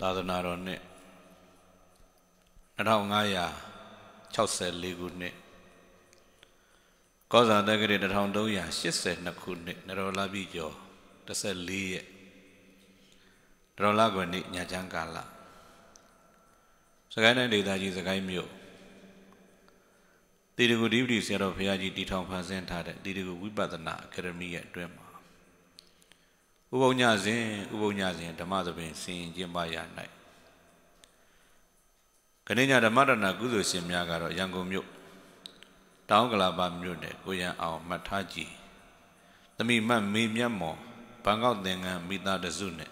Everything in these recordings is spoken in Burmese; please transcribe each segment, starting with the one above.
သာသနာတော်နှစ်2564ခုနှစ်ကောဇာတက္ကရာ1382ခုနှစ်နရောလာပြီကျော်14ရက်နရောလာကွယ်နေ့ညချမ်းကာလစကိုင်းတိုင်းဒေသကြီးစကိုင်းမြို့တိရဂုဒိပတိဆရာတော်ဘုရားကြီးတီထောင်ဖန်ဆင်းထားတဲ့တိရဂုဝိပဿနာအကယ်ဒမီရဲ့အတွင်းမှာဥပုံညစဉ်ဥပုံညစဉ်ဓမ္မသဘင်ဆင်ကျင်းပရ၌ခဏညဓမ္မရဏကုသိုလ်ရှင်များကတော့ရန်ကုန်မြို့တောင်ကလာပါမြို့နယ်ကိုရန်အောင်မှတ်ထားကြည်သမိမတ်မေမြတ်မော်ဘန်ကောက်သင်္ကန်းမိသားတစုနဲ့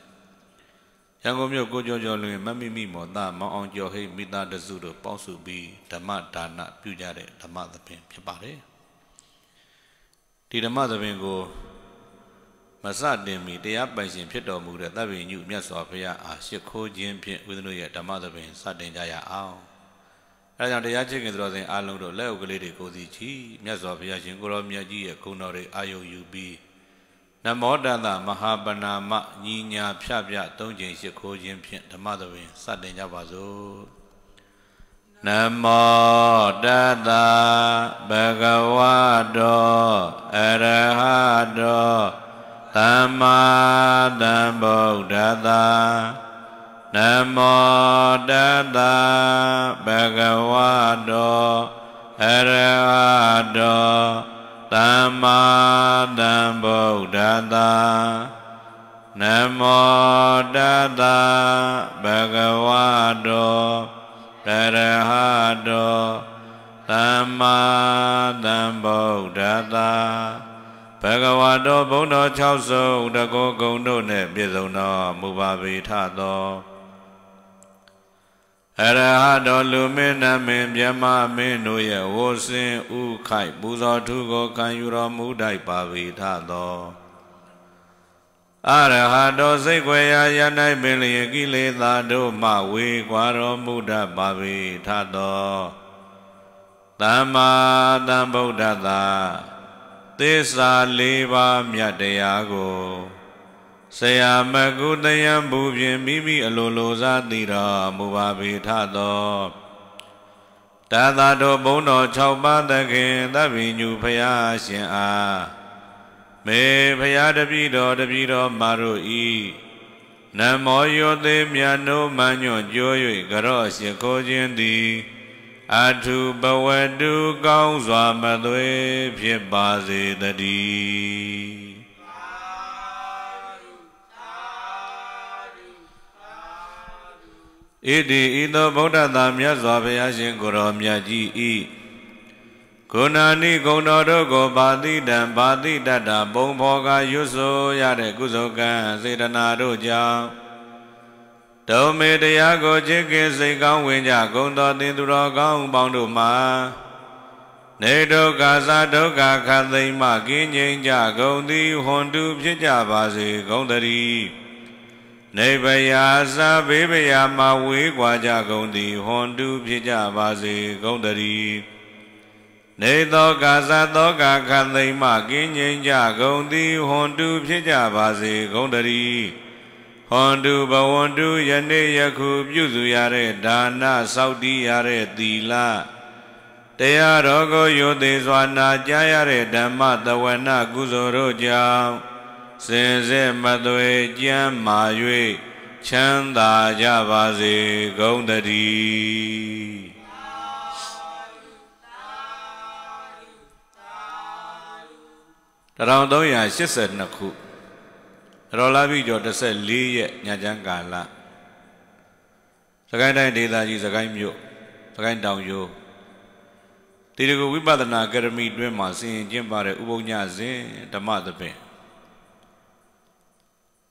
ရန်ကုန်မြို့ကိုကျော်ကျော်လွင်မမိမိမော်သားမောင်အောင်ကျော်ဟိမိသားတစုတို့ပေါင်းစုပြီးဓမ္မဒါနပြုကြတဲ့ဓမ္မသဘင်ဖြစ်ပါတယ်ဒီဓမ္မသဘင်ကိုမစတင်မီတရားပိုင်ရှင်ဖြစ်တော်မူတဲ့သဗ္ဗညုမြတ်စွာဘုရားအားရှ िख ိုးခြင်းဖြင့်ဦးဇနုရဲ့ဓမ္မသဘင်စတင်ကြရအောင်အဲကြောင့်တရားချစ်ခင်သူတော်စင်အားလုံးတို့လက်ဥကလေးတွေကိုစီချီမြတ်စွာဘုရားရှင်ကိုရောမြတ်ကြီးရဲ့ဂုဏ်တော်တွေအာယုံယူပြီးနမောတတမဟာပဏာမညီညာဖြပြသုံးချိန်ရှ िख ိုးခြင်းဖြင့်ဓမ္မသဘင်စတင်ကြပါစို့နမောတတဘဂဝတောအရဟတောသမ္မာသမ္ဗုဒ္ဓသာနမောတတဘဂဝတောအရဟတောသမ္မာသမ္ဗုဒ္ဓသာနမောတတဘဂဝတောတရဟတောသမ္မာသမ္ဗုဒ္ဓသာဘဂဝါတော်ဘုံတော်၆စုံတကောဂုံတို့နှင့်ပြည့်စုံသောမူပါပေထသောအရဟတော်လူမင်းနမင်းမြမမင်းတို့ရဲ့ဝဆင်းဥခိုက်ပူဇော်ထုကိုခံယူတော်မူတိုက်ပါပေထသောအရဟတော်စိတ်ခွေရာယ၌ပင်လျင်ကိလေသာတို့မှဝေကွာတော်မူတတ်ပါပေထသောသမ္မာသမ္ဗုဒ္ဓသာသစ္စာလေးပါးမြတ်တရားကိုဆရာမကုတယံဘူဖြင့်မိမိအလိုလိုစားသိတော်မူပါပေထသောတာသာတော်ဘုံတော်၆ပါးသခင်သဗ္ဗညုဖရာရှင်အားမေဖရာတပည့်တော်တပည့်တော်မာတို့ဤနမောယောသေးမြတ်နိုးမညွန့်ကြိုး၍ကြော့ရှိခိုးခြင်းသည်အထုပဝတုကောင်းစွာမသွေဖြစ်ပါစေတည်းဣတိဤသောဗုဒ္ဓသာမြတ်စွာဘုရားရှင်ကိုရောမြတ်ကြီးဤဂုဏာနိဂုံတော်တို့ကိုပါတိတံပါတိတတ္တာဘုံဖော်ကရွတ်ဆိုရတဲ့ကုသိုလ်ကံစေတနာတို့ကြောင့်ဒုံမေတရားကိုချစ်ခင်စိတ်ကောင်းဝင်ကြဂုံတော်တင်သူတော်ကောင်းပေါင်းတို့မှာနေဒုက္ခသာဒုက္ခခသိမ့်မှကင်းငြိမ်ကြဂုံသည်ဟွန်တူဖြစ်ကြပါစေဂုံတည်းနေဗယာသာဘေးဗယာမဝေးကွာကြဂုံသည်ဟွန်တူဖြစ်ကြပါစေဂုံတည်းနေသောကာသသောကာခသိမ့်မှကင်းငြိမ်ကြဂုံသည်ဟွန်တူဖြစ်ကြပါစေဂုံတည်းဟွန်တုဘဝန္တုယနေ့ယခု ပြုစုရတဲ့ဒါနစောက်တည်ရတဲ့သီလတရားတော်ကိုယုသိစွာနာကြားရတဲ့ဓမ္မတဝနာကုသိုလ်တို့ကြောင့်စင်စစ်မသွေကြမ်းမာ၍ချမ်းသာကြပါစေကုန်တည်း1382ခုတော်လာပြီကျော်14ရက်ညချမ်းကာလစကိုင်းတိုင်းဒေသကြီးစကိုင်းမြို့စကိုင်းတောင်ရိုးတေရဂုဝိပဿနာအကယ်ဒမီတွင်မှဆင်ရင်ကျင့်ပါတဲ့ဥပုံညစဉ်ဓမ္မသဘင်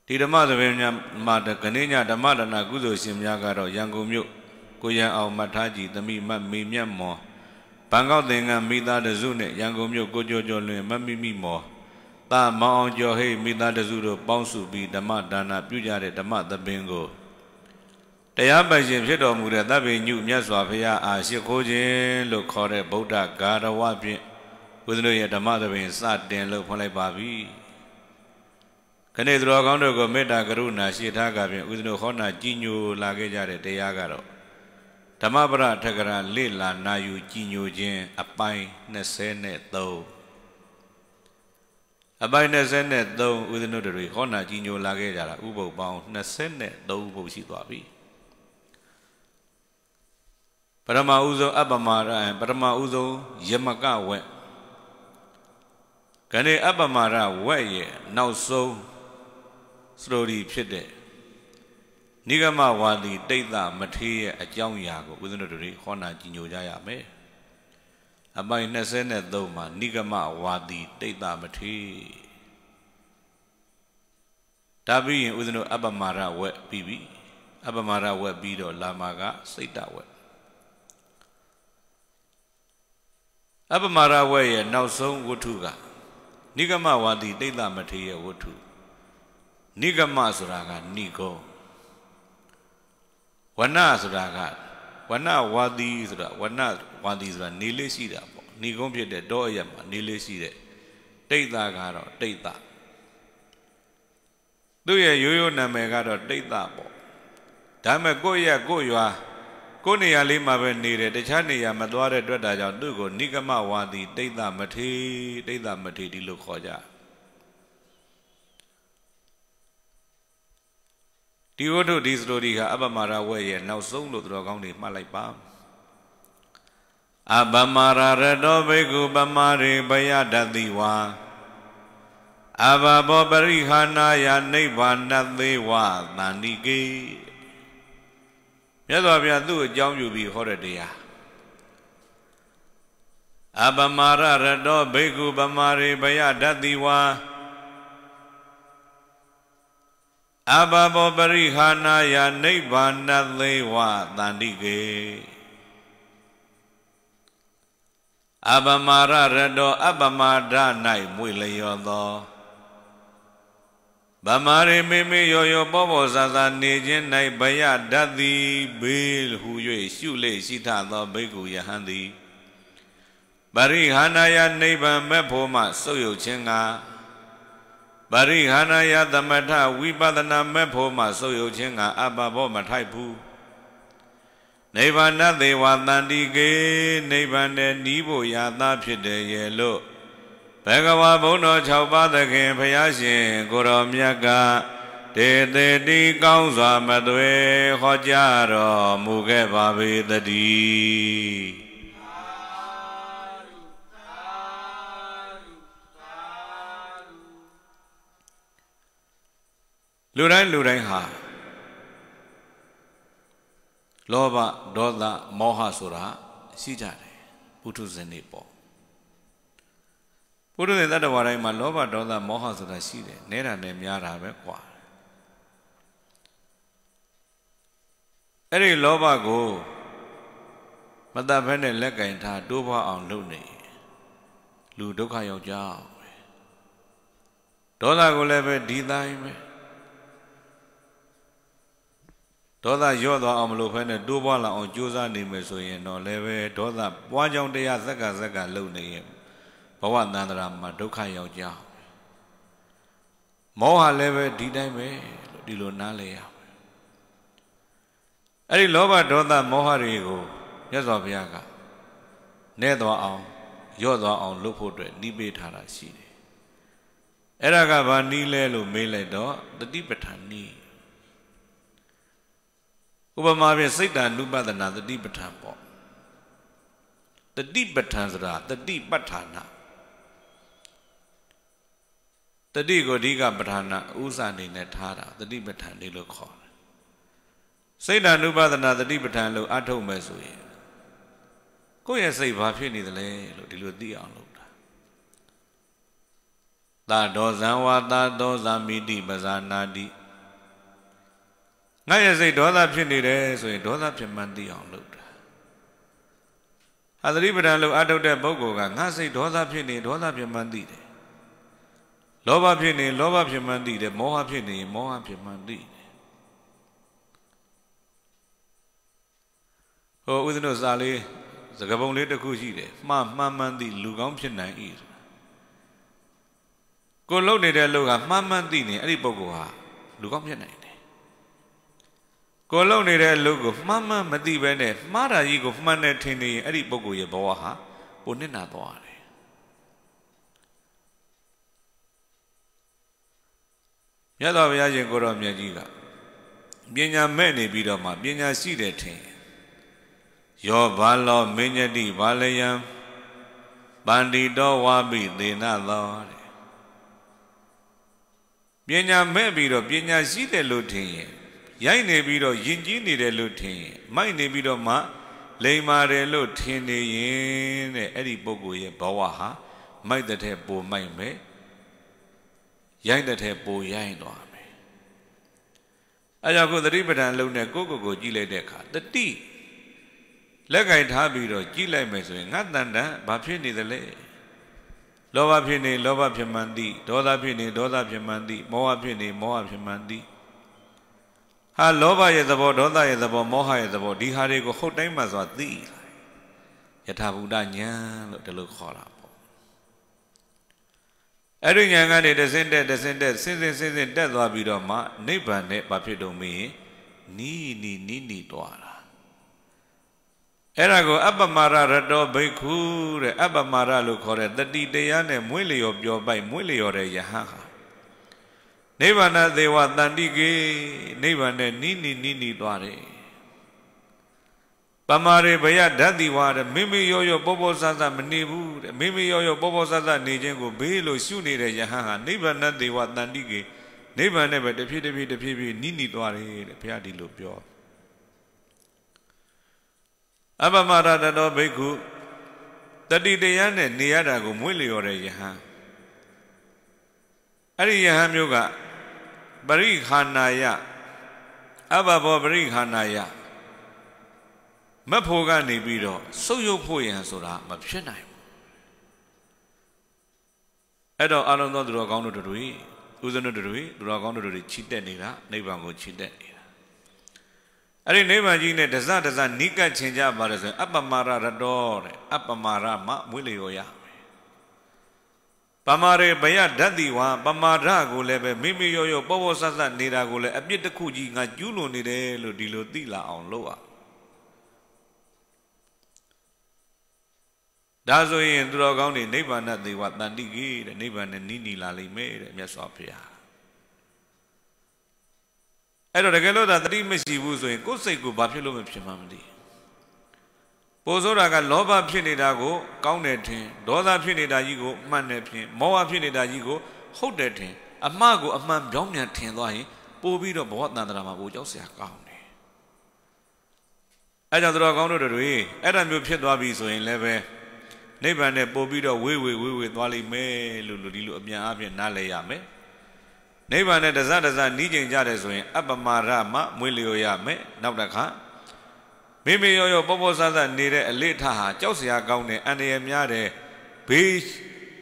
ဒီဓမ္မသဘင်များမှာကနေ့ညဓမ္မဒနာကုသိုလ်ရှင်များကတော့ရန်ကုန်မြို့ကိုရန်အောင်မထားကြည်သမိမတ်မေမြတ်မော်ဘန်ကောက်သင်္ကန်းမိသားတစုနဲ့ရန်ကုန်မြို့ကိုကျော်ကျော်လွင်မမိမိမော်တာမောင်အောင်ကျော်ဟိမိသားတစုတို့ပေါင်းစုပြီးဓမ္မဒါနပြုကြတဲ့ဓမ္မသဘင်ကိုတရားပိုင်ရှင်ဖြစ်တော်မူတဲ့သဗ္ဗညုမြတ်စွာဘုရားအားရှိခိုးခြင်းလို့ခေါ်တဲ့ဗုဒ္ဓဂါရဝဖြင့်ဝိသနုရဲ့ဓမ္မသဘင်စတင်လို့ဖွင့်လိုက်ပါပြီခဏိသူတော်ကောင်းတို့ကိုမေတ္တာကရုဏာရှိထားကဖြင့်ဝိသနုဟောနာကြီးညို လာခဲ့ကြတဲ့တရားကတော့ဓမ္မပရထကရာလေ့လာနာယူကြီးညိုခြင်းအပိုင်း23အပိုင်း23ဦးဇနုတွေဟောနာကြီးညိုလာခဲ့ကြတာဥပုပ်ပေါင်း23ပုပ်ရှိသွားပြီပရမဥဆုံးအပ္ပမရပရမဥဆုံးယမကဝက်ခဏအပ္ပမရဝက်ရဲ့နောက်ဆုံးစတိုရီဖြစ်တဲ့နိဂမဝါဒီတိတ်တမထေးရဲ့အကြောင်းအရာကိုဦးဇနုတွေဟောနာကြီးညိုကြရမယ်အပိုင်23မှာနိဂမဝါဒီတိတ်တာမထေဒါပြီးရင်ဦးဇင်းတို့အပမာရဝက်ပြီးပြီအပမာရဝက်ပြီးတော့လာမာကစိတ်တဝက်အပမာရဝက်ရဲ့နောက်ဆုံးဝတ္ထုကနိဂမဝါဒီတိတ်တာမထေရဲ့ဝတ္ထုနိဂမဆိုတာကနိဂုံဝနဆိုတာကဝနဝါဒီဆိုတာဝနဝါသီဆိုတာနေလေးရှိတာပေါ့နေကုန်းဖြစ်တဲ့တောအရမှာနေလေးရှိတဲ့တိတ်တာကတော့တိတ်တာသူ့ရဲ့ရိုးရိုးနာမည်ကတော့တိတ်တာပေါ့ဒါပေမဲ့ကိုယ့်ရဲ့ကိုယ့်ရွာကိုယ့်နေရာလေးမှာပဲနေတယ်တခြားနေရာမသွားတဲ့အတွက်ဒါကြောင့်သူ့ကိုနိကမဝါသီတိတ်တာမထေတိတ်တာမထေဒီလိုခေါ်ကြဒီဝတ္ထုဒီစတိုရီဟာအပမာရဝဲရဲ့နောက်ဆုံးလို့သူတော်ကောင်းတွေမှတ်လိုက်ပါအပမရာရတောဘိက္ခုပမရိပယတတိဝါအဘဘောပရိခာနာယနိဗ္ဗာနသေးဝသန္တိကေမြတ်စွာဘုရားသူ့အကြောင်းပြုပြီးဟောတဲ့တရားအပမရရတောဘိက္ခုပမရိဘယဓတိဝါအဘဘောပရိခာနာယနိဗ္ဗာနသေဝသန္တိကေအပမာရရတောအပမာဒ၌မွေလျောသောဗမာရိမိမိရောရောပေါ်ပေါ်ဆာဆာနေခြင်း၌ဘယဓာတ်သည်ဘေးဟူ၍ရှုလေရှိထသောဘိက္ခုယဟန်သည်ပရိဟာနာယနိဗ္ဗာန်မဲ့ဖို့မှဆုပ်ယုပ်ခြင်းကပရိဟာနာယသမထဝိပဿနာမဲ့ဖို့မှဆုပ်ယုပ်ခြင်းကအပဘောမထိုက်ဘူးနိဗ္ဗာန်သေဝတန္တိကေနိဗ္ဗာန်တဲ့ဤဘုရားသားဖြစ်တယ်ရဲ့လို့ဘဂဝါဘုံတော်၆ပါးသခင်ဘုရားရှင် ကိုရောမြတ်က တေတေတိကောင်းစွာမသွေဟောကြားတော်မူခဲ့ပါပေတည်းလူတိုင်းလူတိုင်းဟာလောဘဒေါသမောဟဆိုတာရှိကြတယ်ပုထုဇဉ်တွေပေါ့ပုထုဇဉ်တတ္တဝါတိုင်းမှာလောဘဒေါသမောဟဆိုတာရှိတယ်နဲတာနဲ့များတာပဲကွာအဲ့ဒီလောဘကိုမတတ်ဘဲနဲ့လက်ကင်ထားတိုးပွားအောင်လုပ်နေ လူဒုက္ခရောက်ကြအောင်ဒေါသကိုလည်းပဲဒီတိုင်းပဲဒေါသရော့သွားအောင်မလုပ်ဖဲနဲ့တိုးပွားလာအောင်ကြိုးစားနေမယ်ဆိုရင်တော့လည်းပဲဒေါသပွားကြောင်တရားစက္ကစက္ကလုံနေရင်ဘဝတန်ត្រာမှာဒုက္ခရောက်ကြမောဟလည်းပဲဒီတိုင်းပဲဒီလိုနားလဲရအဲ့ဒီလောဘဒေါသမောဟတွေကိုမြတ်စွာဘုရားကနဲ့သွားအောင် ရော့သွားအောင်လုပ်ဖို့အတွက်နှီးပေးထားတာရှိတယ်အဲ့ဒါကဘာနှီးလဲလို့မေးလိုက်တော့တတိပဋ္ဌာန်နှီးဥပမာဖြင့်စိတ်တံလူပဒနာတတိပဋ္ဌာန်ပေါ့တတိပဋ္ဌာန်ဆိုတာတတိပဋ္ဌာနာတတိကိုအဓိကပဋ္ဌာနာဥစ္စာအနေနဲ့ထားတာတတိပဋ္ဌာန်လေးလို့ခေါ်တယ်စိတ်တံလူပဒနာတတိပဋ္ဌာန်လို့အထုတ်မယ်ဆိုရင်ကိုယ့်ရဲ့စိတ်ဘာဖြစ်နေသလဲလို့ဒီလိုသိအောင်လုပ်တာသာဒောဇံဝါသာဒောဇာမိတိပဇာနာတိငါရဲ့စိတ်ဒေါသဖြစ်နေတယ်ဆိုရင်ဒေါသဖြစ်မှန်းသိအောင်လုပ်တာအသတိပဋ္ဌာန်လို့အထုတ်တဲ့ပုဂ္ဂိုလ်ကငါစိတ်ဒေါသဖြစ်နေဒေါသဖြစ်မှန်းသိတယ်လောဘဖြစ်နေလောဘဖြစ်မှန်းသိတယ်မောဟဖြစ်နေမောဟဖြစ်မှန်းသိတယ်ဟိုဦးဇနုစာလေးစကပုံလေးတစ်ခုရှိတယ်မှားမှန်မှန်သိလူကောင်းဖြစ်နိုင်၏ကိုလုံနေတဲ့လူကမှန်မှန်သိနေအဲ့ဒီပုဂ္ဂိုလ်ဟာလူကောင်းဖြစ်နိုင်ကိုလုံနေတဲ့လူကိုမှန်မှန်မသိပဲနဲ့မှားတာကြီးကိုမှန်တယ်ထင်နေရင်အဲ့ဒီပုဂ္ဂိုလ်ရဲ့ဘဝဟာပိုနစ်နာသွားတယ်မြတ်စွာဘုရားရှင်ကိုတော်မြတ်ကြီးကပညာမဲ့နေပြီးတော့မှပညာရှိတယ်ထင်ယောဘာလောမင်းညတိဘာလယံပန္တိတော်ဝါပိသေနသောတဲ့ပညာမဲ့ပြီးတော့ပညာရှိတယ်လို့ထင်ရင်ရိုက်နေပြီးတော့ယဉ်ကျေးနေတယ်လို့ထင်ရင်မိုက်နေပြီးတော့မှလိမ်မာတယ်လို့ထင်နေရင်တဲ့အဲ့ဒီပုဂ္ဂိုလ်ရဲ့ဘဝဟာမိုက်တဲ့ထက်ပိုမိုက်မယ်ရိုက်တဲ့ထက်ပိုရိုက်သွားမယ်အဲကြောင့်ကိုသတိပဋ္ဌာန်လုံးနဲ့ကိုယ့်ကိုယ်ကိုကြည့်လိုက်တဲ့အခါတတိလက်ကင်ထားပြီးတော့ကြည့်လိုက်မယ်ဆိုရင်ငါတန်တန်ဘာဖြစ်နေသလဲလောဘဖြစ်နေလောဘဖြစ်မှန်သည်ဒေါသဖြစ်နေဒေါသဖြစ်မှန်သည်မောဟဖြစ်နေမောဟဖြစ်မှန်သည်ဟာလောဘရဲ့သဘောဒေါသရဲ့သဘောမောဟရဲ့သဘောဒီဟာတွေကိုဟုတ်တိုင်းမှဆိုတာသိလာယထာဘူတဉာဏ်လို့ဒီလိုခေါ်တာပေါ့အဲ့ဒီဉာဏ်ကနေတဆင့်တက်တဆင့်တက်ဆင်းဆင်းဆင်းဆင်းတက်သွားပြီးတော့မှနိဗ္ဗာန်နဲ့ဘာဖြစ်တော့မင်းနီးနီးနီးနီးသွားတာအဲ့ဒါကိုအပ္ပမာရရတောဘိက္ခုတဲ့အပ္ပမာရလို့ခေါ်တဲ့တတိတရားနဲ့မွေးလျော်ပျော်ပိုက်မွေးလျော်တဲ့ယဟန်ဟာနိဗ္ဗာန်သေဝတန်တိကေနိဗ္ဗာန်နဲ့နိနိနိနိသွားတယ်ပမာရိဘယဓာတိဝါတဲ့မိမိရောရောပေါ်ပေါ်ဆဆမနေဘူးတဲ့မိမိရောရောပေါ်ပေါ်ဆဆနေခြင်းကိုဘေးလိုရှုနေတဲ့ယဟန်ဟာနိဗ္ဗာန်သေဝတန်တိကေနိဗ္ဗာန်နဲ့ပဲတဖြည်းတဖြည်းတဖြည်းဖြည်းနိနိသွားတယ်တဲ့ဘုရားဒီလိုပြောအပမရတတော်ဘိက္ခုတတိတရားနဲ့နေရတာကို မွေ့လျော်တဲ့ယဟန်အဲ့ဒီယဟန်မျိုးကပရိခာနာယအဘဘောပရိခာနာယမဖို့ကနေပြီးတော့ဆုပ်ယုပ်ဖို့ရန်ဆိုတာမဖြစ်နိုင်ဘူးအဲ့တော့အလုံးသောသူတော်ကောင်းတို့တို့ဥဇနတို့တို့သူတော်ကောင်းတို့တို့ချီတက်နေတာနိဗ္ဗာန်ကိုချီတက်နေတာအဲ့ဒီနိဗ္ဗာန်ကြီးနဲ့တစတစနိကတ်ချင်ကြပါလေဆိုရင်အပမာရရတောတဲ့အပမာရမမွေးလျော်ရပမာရေဘယဓာတိဝါပမာဒကိုလည်းပဲမိမိရောရောပေါ်ပေါ်ဆတ်ဆတ်နေတာကိုလည်းအပြစ်တစ်ခုကြီးငါကျူးလွန်နေတယ်လို့ဒီလိုသိလာအောင်လုပ်อ่ะဒါဆိုရင်သူတော်ကောင်းတွေနိဗ္ဗာန်သေဝတန်တိကြီးတဲ့နိဗ္ဗာန်နဲ့နီးနီလာလိမ့်မယ်တဲ့မြတ်စွာဘုရားအဲ့တော့တကယ်လို့သာတတိမရှိဘူးဆိုရင်ကိုယ်စိတ်ကိုဘာဖြစ်လို့မဖြစ်မှမသိဘူးပိုဆိုတာကလောဘဖြစ်နေတာကိုကောင်းတယ်ထင်ဒေါသဖြစ်နေတာကြီးကိုမှန်တယ်ဖြင့်မောဟဖြစ်နေတာကြီးကိုဟုတ်တယ်ထင်အမှားကိုအမှန်ပြောင်းပြန်ထင်သွားရင်ပို့ပြီးတော့ဘဝတန်တရာမှာပို့ကြောက်စရာကောင်းတယ်အဲကြောင့်သူတော်ကောင်းတို့တွေအဲ့ဒါမျိုးဖြစ်သွားပြီဆိုရင်လည်းပဲနိဗ္ဗာန်နဲ့ပို့ပြီးတော့ဝေးဝေးဝေးဝေးသွားလိမ့်မယ်လို့လူဒီလိုအပြန်အပြည့်နားလည်ရမယ်နိဗ္ဗာန်နဲ့တစတစနီးကျင်ကြတယ်ဆိုရင် အပမရမမွေးလျော်ရမယ်နောက်တစ်ခါမေမေရောရောပေါ်ပေါ်ဆန်းဆန်းနေတဲ့အလေထဟာကြောက်စရာကောင်းတဲ့အန္တရာယ်များတဲ့ဘေး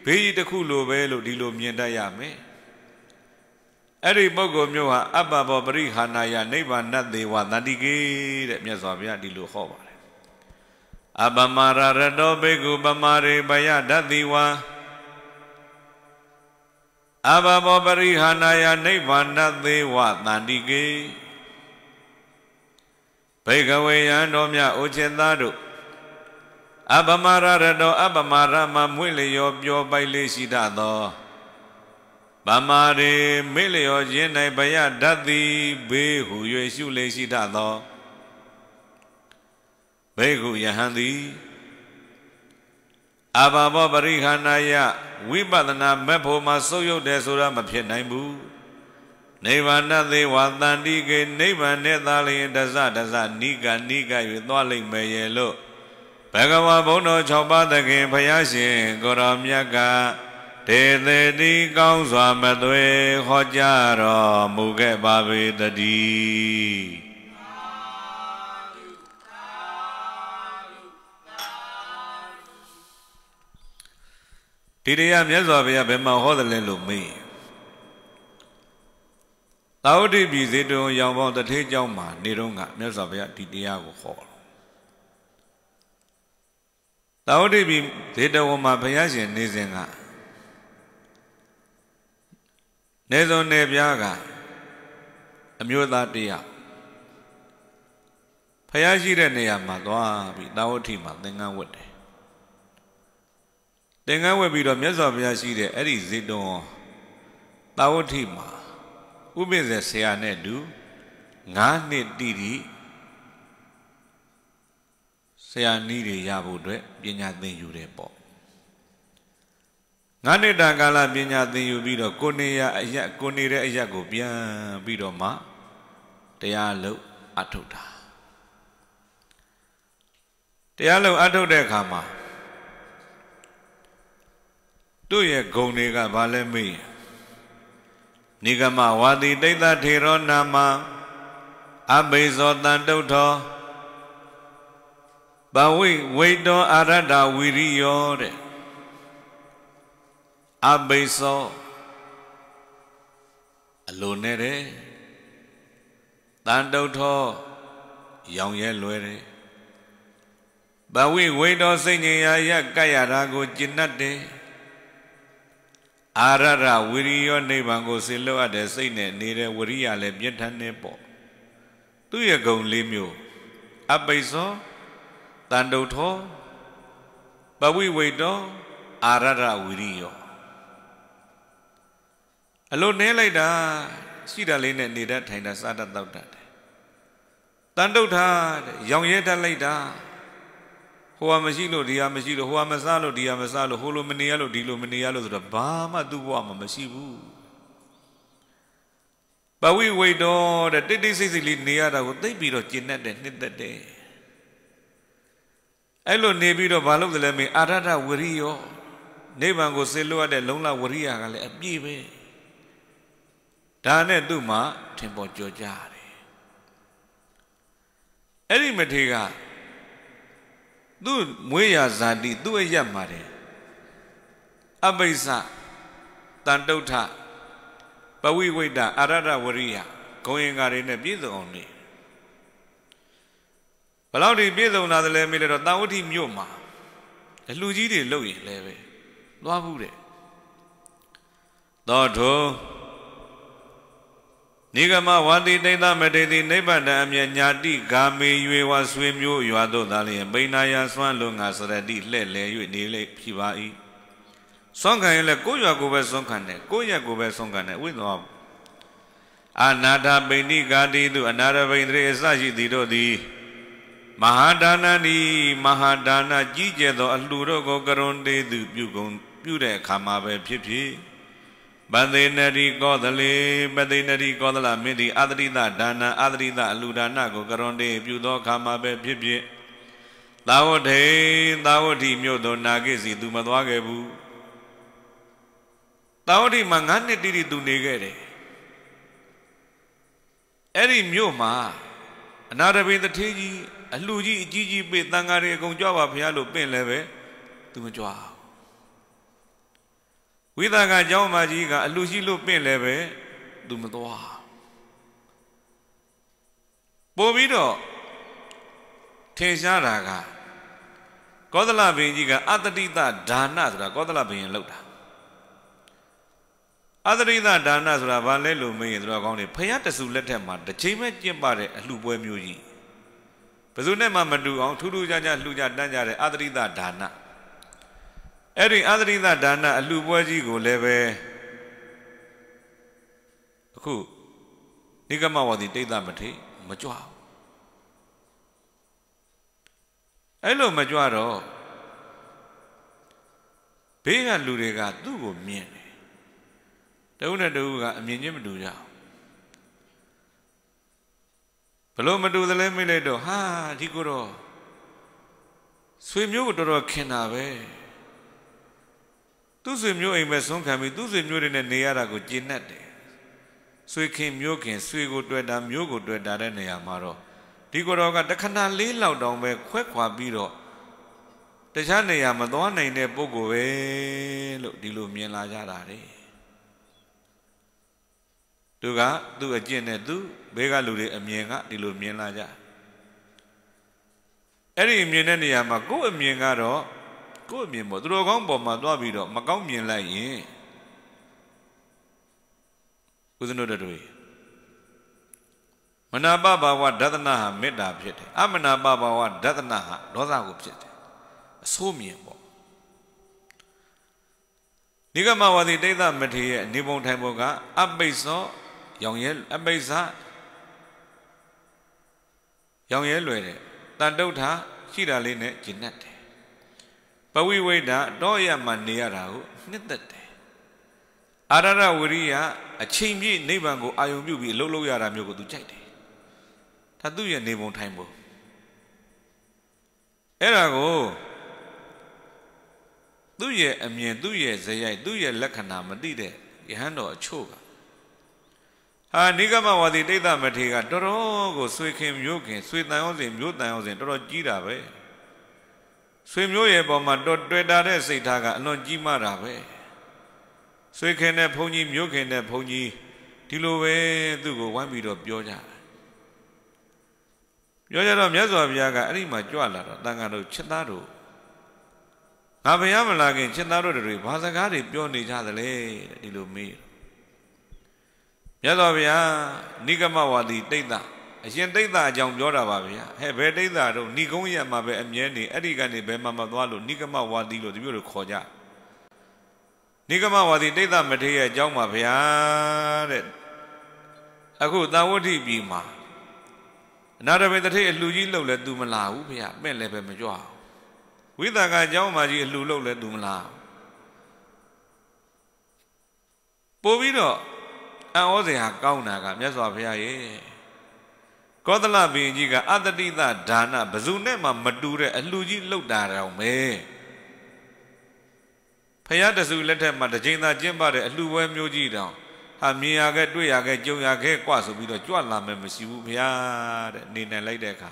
ဘေးကြီးတစ်ခုလိုပဲလို့ဒီလိုမြင်တတ်ရမယ်အဲ့ဒီပုဂ္ဂိုလ်မျိုးဟာအပ္ပဘောပရိဟာနာယနိဗ္ဗာန်သေဝသတိကေတဲ့မြတ်စွာဘုရားဒီလိုဟောပါတယ်အပမရရတောဘေကုပမရေဘယဓတိဝံအဘဘောပရိဟာနာယနိဗ္ဗာန်သေဝသန္တိကေဘေကဝေယံတော်မြအိုချင်သားတို့အပမရရတောအပမရမမွေလျောပျောပိုက်လေးရှိတတ်သောဗမာရေမေလျောခြင်း၌ဘယဓာတ်သည်ဘေးဟု၍ရှုလေရှိတတ်သောဘေကုယဟန်သည်အဘဘောပရိခဏယဝိပဿနာမက်ဖို့မှာစုပ်ယုတ်တယ်ဆိုတာမဖြစ်နိုင်ဘူးနိဗ္ဗာန်သေဝသန္တိကေနိဗ္ဗာန်နဲ့သာလျင်တစတစနိကနိက၍သွားလိမ့်မယ်ရဲ့လို့ဘဂဝါဘုံတော်၆ပါးသခင်ဘုရားရှင်ကိုရောမြတ်ကဒေသေတိကောင်းစွာမသွေဟောကြားတော်မူခဲ့ပါပေတည်းဒီတရားမြတ်စွာဘုရားဘယ်မှာဟောတယ်လဲလို့မေးသာဝတိပြည်စေတုံရောင်ပေါင်းတထေးเจ้าမှာနေတော့ကမြတ်စွာဘုရားဒီတရားကိုဟောတယ်သာဝတိပြည်ဒေတဝမှာဘုရားရှင်နေစဉ်ကနေစုံနေပြားကအမျိုးသားတရားဘုရားရှိတဲ့နေရာမှာသွားပြီးသာဝတိမှာသင်္ကန်းဝတ်တယ်သင်္ကန်းဝတ်ပြီးတော့မြတ်စွာဘုရားရှိတဲ့အဲ့ဒီဇေတုံသာဝတိမှာဥပိ္ပဇေဆရာနဲ့တူ9နှစ်တိတိဆရာနီးတွေရဖို့အတွက်ပညာသင်ယူတယ်ပေါ့9နှစ်တာကာလပညာသင်ယူပြီးတော့ကိုနေရအရက်ကိုနေတဲ့အရက်ကိုပြန်ပြီးတော့မှတရားလုံးအထုတ်တာတရားလုံးအထုတ်တဲ့အခါမှာသူ့ရဲ့ဂုံတွေကဘာလဲမေးရင်နိဂမဝါတိတိတ်တထေရောနာမအဘိဇောတန်တုထောဘဝိဝိတောအာရတဝီရိယောတဲ့အဘိဇောအလိုနဲ့တဲ့တန်တုထောရောင်ရဲလွယ်တယ်ဘဝိဝိတောစိတ်ဉာဏ်ရာရကတ်ရတာကိုကျင့်တတ်တယ်အာရရဝိရိယောနိဗ္ဗာန်ကိုဆေလွတ်အပ်တဲ့စိတ်နဲ့နေတဲ့ဝိရိယလည်းပြဋ္ဌာန်းနေပေါ့သူရဲ့ဂုံ၄မျိုးအပိစောတန်တုထောပဝိဝိတောအာရရဝိရိယောအလိုနည်းလိုက်တာရှိတာလေးနဲ့နေတတ်ထိုင်တာစားတတ်တောက်တတ်တယ်တန်တုထာရောင်ရဲတတ်လိုက်တာဟိုကမရှိလို့ဒီကမရှိလို့ဟိုကမစားလို့ဒီကမစားလို့ဟိုလိုမနေရလို့ဒီလိုမနေရလို့ဆိုတော့ဘာမှသူ့ဘဝမှာမရှိဘူးဘဝိဝိတ်တော်တဲ့တိတ်တိတ်ဆိတ်ဆိတ်လေးနေရတာကိုသိပြီးတော့ကျင့်တတ်တယ်နှစ်သက်တယ်အဲ့လိုနေပြီးတော့ဘာလုပ်တယ်လဲမေအာရထဝရိယောနိဗ္ဗာန်ကိုဆင်းလွတ်ရတဲ့လုံလဝရိယကလည်းအပြည့်ပဲဒါနဲ့သူ့မှာထင်ပေါ်ကြော်ကြတယ်အဲ့ဒီမထေရကသူ့မွေးရာဇာတိသူ့အရက်မှာတယ်အပိစ္ဆတန်တုဋ္ဌပဝိဝိတအာရဒဝရိယဂုံရင်္ကာတွေနဲ့ပြည့်စုံအောင်နေဘလောက်ဒီပြည့်စုံတာတလဲမေးလဲတော့တာဝတိမြို့မှာအလှကြီးတွေလှုပ်ရင်လည်းပဲသွားဘူးတဲ့သောထုံနိဂမဝါတိတိတ်သမတေတိနိဗ္ဗာန်အမြညာတိဂာမေရွေဝဆွေမျိုးရွာတို့သာလျင်ပိဏာယစွမ်းလုံငါစရတိလှဲ့လေ၍နေလေဖြစ်ပါ၏စွမ်းခံရင်လည်းကိုယ်ရွာကိုပဲစွမ်းခံတယ်ကိုယ်ရက်ကိုပဲစွမ်းခံတယ်ဝိသောအနာထပိဏိကာတိတုအနာရပိန္ဒြေအစရှိသည်တို့သည်မဟာဒါနတိမဟာဒါနကြီးကျယ်သော အလှူတို့ကိုကရုဏတေသူ ပြုကုန်ပြုတဲ့အခါမှာပဲဖြစ်ဖြစ်ပသိနတိကောသလေပသိနတိကောသလမင်းဒီအာသရိတဒါနံအာသရိတအလူဒါနကိုကရွန်တေပြုသောအခါမှာပဲဖြစ်ဖြစ်သာဝတိသာဝတိမြို့တော်နာကိစီသူမသွားခဲ့ဘူးသာဝတိမှာ9နှစ်တိတိသူနေခဲ့တယ်အဲ့ဒီမြို့မှာအနာတပင်တထေးကြီးအလှကြီးအကြီးကြီးပေးတန်ဃာတွေအကုန်ကြွပါဖရားလို့ပင့်လည်းပဲသူမကြွဝိသကအเจ้าမကြီးကအလူရှိလို့ပြင့်လည်းပဲသူမသွားပို့ပြီးတော့ထင်ရှားတာက ကောသလဘင်ကြီးကအတတိတဒါနဆိုတာကောသလဘင်ရင်လောက်တာအတရိသဒါနဆိုတာဘာလဲလို့မေးရင်တို့ကောင်းတယ်ဖရတဆူလက်ထက်မှာတစ်ချိန်ပဲကျင့်ပတဲ့အလှပွဲမျိုးကြီးဘယ်သူနဲ့မှမတူအောင်ထူးထူးခြားခြားလှူကြတန်းကြတဲ့အတရိသဒါနအဲ့ဒီအာသရိသဒါနအလှပွဲကြီးကိုလည်းပဲအခုနိကမဝတိတိတ်သမထေမကြွဘူးအဲ့လိုမကြွတော့ဘေးကလူတွေကသူ့ကိုမြင်တယ်တဦးနဲ့တဦးကအမြင်ချင်းမတူကြဘူးဘလို့မတူသလဲမေးလိုက်တော့ဟာဒီကိုတော့ဆွေမျိုးကိုတော်တော်ခင်တာပဲသူ့ဆွေမျိုးအိမ်ပဲဆုံးခံပြီးသူ့ဆွေမျိုးတွေနဲ့နေရတာကိုကျဉ်တတ်တယ်ဆွေခင်မျိုးခင်ဆွေကိုတွေ့တာမျိုးကိုတွေ့တာတဲ့နေရာမှာတော့ဒီကိုယ်တော်ကတခဏလေးလောက်တောင်ပဲခွဲခွာပြီးတော့တခြားနေရာမသွားနိုင်တဲ့ပုံကိုပဲလို့ဒီလိုမြင်လာကြတာတဲ့သူကသူ့အကျင့်နဲ့သူဘေးကလူတွေအမြင်ကဒီလိုမြင်လာကြအဲ့ဒီမြင်တဲ့နေရာမှာကိုယ့်အမြင်ကတော့ကိုယ့်အမြင်ပေါ်သူတော်ကောင်းပေါ်မှာသွားပြီးတော့မကောင်းမြင်လိုက်ရင်ဦးဇင်းတို့တို့မနာပဘာဝဒသနာဟာမေတ္တာဖြစ်တယ်အမနာပဘာဝဒသနာဟာဒေါသကိုဖြစ်တယ်အဆိုးမြင်ပေါ့နိဂမဝါဒီတိဋ္ဌမထေရဲ့နေပုံထိုင်ပုံကအပိစ္ဆောရောင်ရဲအပိစ္ဆရောင်ရဲလွယ်တယ်တန်တုဋ္ဌာရှိတာလေးနဲ့ကျင့်တတ်တယ်ပဝိဝိဒအတော့ရမှနေရတာကိုနှစ်သက်တယ်အာရရဝရိယအချိန်ပြည့်နိဗ္ဗာန်ကိုအာယုံပြုပြီးအလုပ်လုပ်ရတာမျိုးကိုသူကြိုက်တယ်ဒါသူ့ရဲ့နေပုံထိုင်ပုံအဲ့ဒါကိုသူ့ရဲ့အမြင်သူ့ရဲ့ဇယိုက်သူ့ရဲ့လက္ခဏာမသိတဲ့ယဟန်တော်အချို့ကဟာနိဂမဝါဒီတိတ်တမထေကတော်တော်ကိုဆွေခင်မျိုးခင်ဆွေတန်ရောစဉ်မျိုးတန်ရောစဉ်တော်တော်ကြီးတာပဲ။ဆွေမျိုးရဲ့ပေါ်မှာတော့တွေ့တာတဲ့စိတ်ထားကအလွန်ကြီးမားတာပဲဆွေခင်တဲ့ဘုန်းကြီးမျိုးခင်တဲ့ဘုန်းကြီးဒီလိုပဲသူ့ကိုဝိုင်းပြီးတော့ပြောကြပြောကြတော့မြတ်စွာဘုရားကအဲ့ဒီမှာကြွလာတော့တန်ခါတို့ချစ်သားတို့ငါဘုရားမလာခင်ချစ်သားတို့တွေဘာစကားတွေပြောနေကြသလဲတဲ့ဒီလိုမေးမြတ်စွာဘုရားနိဂမဝါဒီတိတ်တာအရှင်တိတ်တာအကြောင်းပြောတာပါဗျာဟဲ့ဘယ်တိတ်တာတော့ဏိကုံးရမှာပဲအမြဲနေအဲ့ဒီကနေဘယ်မှမသွားလို့ဏိကမဝါဒီလို့တမျိုးတို့ခေါ်ကြဏိကမဝါဒီတိတ်တာမထေရအကြောင်းပါဗျာတဲ့အခုသာဝတိပြည်မှာအနာတပိတထေအလှကြီးလှုပ်လဲသူမလာဘူးဗျာမဲ့လည်းပဲမကြွအောင်ဝိသကအကြောင်းမှာကြီးအလှလှုပ်လဲသူမလာပို့ပြီးတော့အံ့ဩစရာကောင်းတာကမြတ်စွာဘုရားရဲ့ကောသလဘီကြီးကအတတိသဒါနဘယ်သူနဲ့မှမတူတဲ့အလှကြီးလှုပ်တာတောင်ပဲဖယားတဆူလက်ထက်မှာတကြိမ်သာကျင့်ပတဲ့အလှပွဲမျိုးကြီးတောင်ဟာမြင်ရခဲ့တွေ့ရခဲ့ကြုံရခဲ့กว่าဆိုပြီးတော့ကြွလာမယ်မရှိဘူးဖယားတဲ့နေနိုင်လိုက်တဲ့အခါ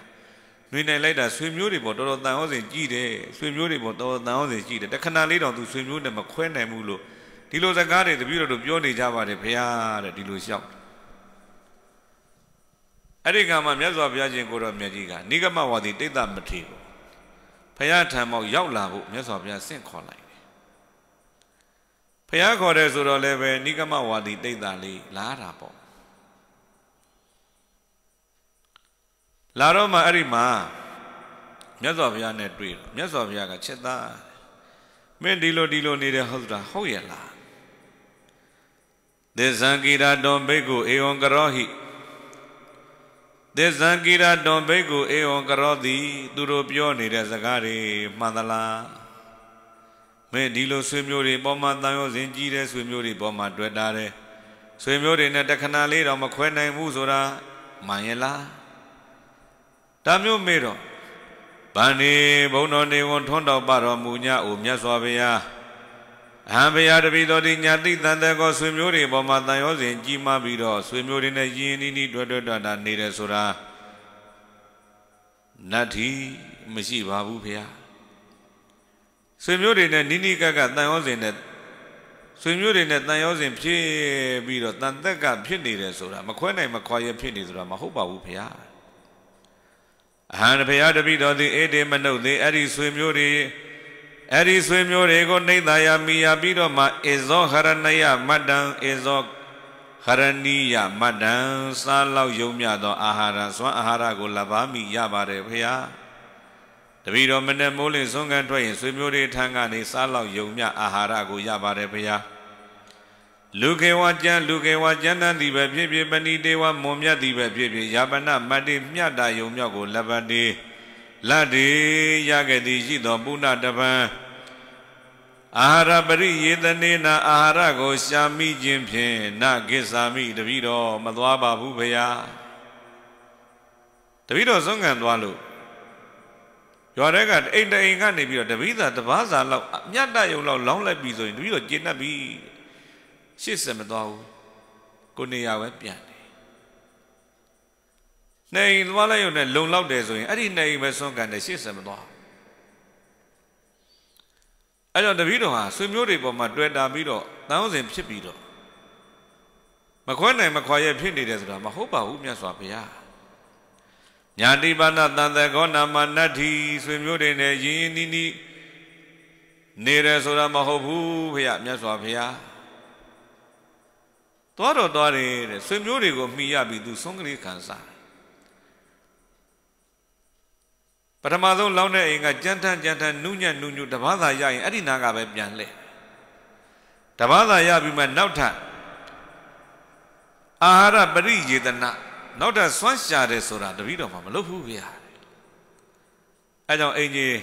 နေနိုင်လိုက်တာဆွေမျိုးတွေပေါ်တော်တော်တန်ဟောစဉ်ကြည်တယ်ဆွေမျိုးတွေပေါ်တော်တော်တန်ဟောစဉ်ကြည်တယ်တခဏလေးတောင်သူဆွေမျိုးနဲ့မခွဲနိုင်ဘူးလို့ဒီလိုစကားတွေတပည့်တော်တို့ပြောနေကြပါတယ်ဖယားတဲ့ဒီလိုလျှောက်အဲ့ဒီကမှာမြတ်စွာဘုရားရှင်ကိုတော်မြတ်ကြီးကနိဂမဝါဒီတိတ်တမထေကိုဘုရားထံမောက်ရောက်လာဖို့မြတ်စွာဘုရားဆင့်ခေါ်လိုက်တယ်ဘုရားခေါ်တယ်ဆိုတော့လည်းပဲနိဂမဝါဒီတိတ်တလေးလာတာပေါ့လာတော့မှအဲ့ဒီမှာမြတ်စွာဘုရားနဲ့တွေ့တော့မြတ်စွာဘုရားကချက်သားမင်းဒီလိုဒီလိုနေတယ်ဟုတ်တာဟုတ်ရဲ့လားသေဇံကိရာတော်ဘိက္ခုဧဝံကရောဟိသစ္စာကိရတွန်ဘိက္ခုအေဝံကရောတိသူတို့ပြောနေတဲ့စကားတွေမှန်သလားမင်းဒီလိုဆွေမျိုးတွေပေါ်မှာတန်ရောစင်ကြီးတဲ့ဆွေမျိုးတွေပေါ်မှာတွေ့တာတယ်ဆွေမျိုးတွေနဲ့တခဏလေးတော့မခွဲနိုင်ဘူးဆိုတာမှန်ရဲ့လားဒါမျိုးမေးတော့ဗန္ဒီဘုံတော်နေဝန်ထွန်းတော်ပါတော်မူညအိုမြတ်စွာဘုရားဟံဘုရားတပိတော်ဒီညာတိတန်တကောဆွေမျိုးတွေပေါ်မှာတန်ရောစဉ်ကြီးမားပြီးတော့ဆွေမျိုးတွေနဲ့ယဉ်နီးနီးတွဲတွဲတာတာနေတယ်ဆိုတာနတ်တီမရှိပါဘူးဘုရားဆွေမျိုးတွေနဲ့နီးနီးကပ်ကပ်တန်ရောစဉ်နဲ့ဆွေမျိုးတွေနဲ့တန်ရောစဉ်ဖြစ်ပြီးတော့တန်တက်ကဖြစ်နေတယ်ဆိုတာမခွဲနိုင်မခွာရဖြစ်နေဆိုတာမဟုတ်ပါဘူးဘုရားအဟံဘုရားတပိတော်ဒီအေတေမနုတ်သေးအဲ့ဒီဆွေမျိုးတွေအဲ့ဒီဆွေမျိုးတွေကိုနှိမ့်သာယာမိယာပြီးတော့မှအဇောဟရဏယမတ္တံအဇောဟရဏီယမတ္တံစားလောက်ယုံမြသော အာဟာရစွမ်းအာဟာရကိုလဘာမိရပါတယ်ဖေဟာတပီတော်မနဲ့မိုးလင်းဆုံးကန်ထွက်ရင်ဆွေမျိုးတွေထံကနေစားလောက်ယုံမြအာဟာရကိုရပါတယ်ဖေဟာလူကေဝကျမ်းလူကေဝကျမ်းတန်သည်ပဲဖြစ်ဖြစ်ပဏိတေဝမွန်မြတ်သည်ပဲဖြစ်ဖြစ်ယာပနမတ္တိမြတ်တာယုံမြောက်ကိုလဘတေလတ္တိရခဲ့သည်ရှိသောပုဏ္ဏတပံအာဟာရပရိယေတနေနာ အာဟာရကိုရှာမိခြင်းဖြင့်နကိစ္ဆာမိတပိတော်မသွားပါဘူးဖေယာတပိတော်ဆုံးခံသွားလို့ရွာတဲ့ကအိမ်တအိမ်ကနေပြီးတော့တပိသာတပားစာလောက်မြတ်တယုံလောက်လောင်းလိုက်ပြီဆိုရင်တပိတော်ကျဉ်တ်ပြီရှေ့ဆက်မသွားဘူးကိုနေရာပဲပြန်နေအိမ်သွားလိုက်ရုံနဲ့လုံလောက်တယ်ဆိုရင်အဲ့ဒီနေအိမ်ပဲဆွမ်းကန်တယ်ရှေ့ဆက်မသွားအဲ့တော့တပည့်တော်ဟာဆွေမျိုးတွေပေါ်မှာတွေ့တာပြီးတော့တန်းစဉ်ဖြစ်ပြီးတော့မခွဲနိုင်မခွာရဖြစ်နေတယ်ဆိုတာမဟုတ်ပါဘူးမြတ်စွာဘုရားညာတိပါဏတန်တကောနာမနတ္ထိဆွေမျိုးတွေနဲ့ယဉ်ယဉ်နီးနီးနေတယ်ဆိုတာမဟုတ်ဘူးဘုရားမြတ်စွာဘုရားသွားတော့သွားတယ်တဲ့ဆွေမျိုးတွေကိုမှီရပြီးသူဆုံးကလေးခံစားပထမဆုံးလောင်းတဲ့အိမ်ကကြမ်းတမ်းကြမ်းတမ်းနုညံ့နုညူတဘာသာရရင်အဲ့ဒီနာကပဲပြန်လှည့်တဘာသာရပြီးမှနောက်ထပ်အာဟာရပရိယေတနာနောက်ထပ်စွန့်ရှာတယ်ဆိုတာတပည့်တော်မှာမလုပ်ဘူးဗျာအဲကြောင့်အိမ်ကြီး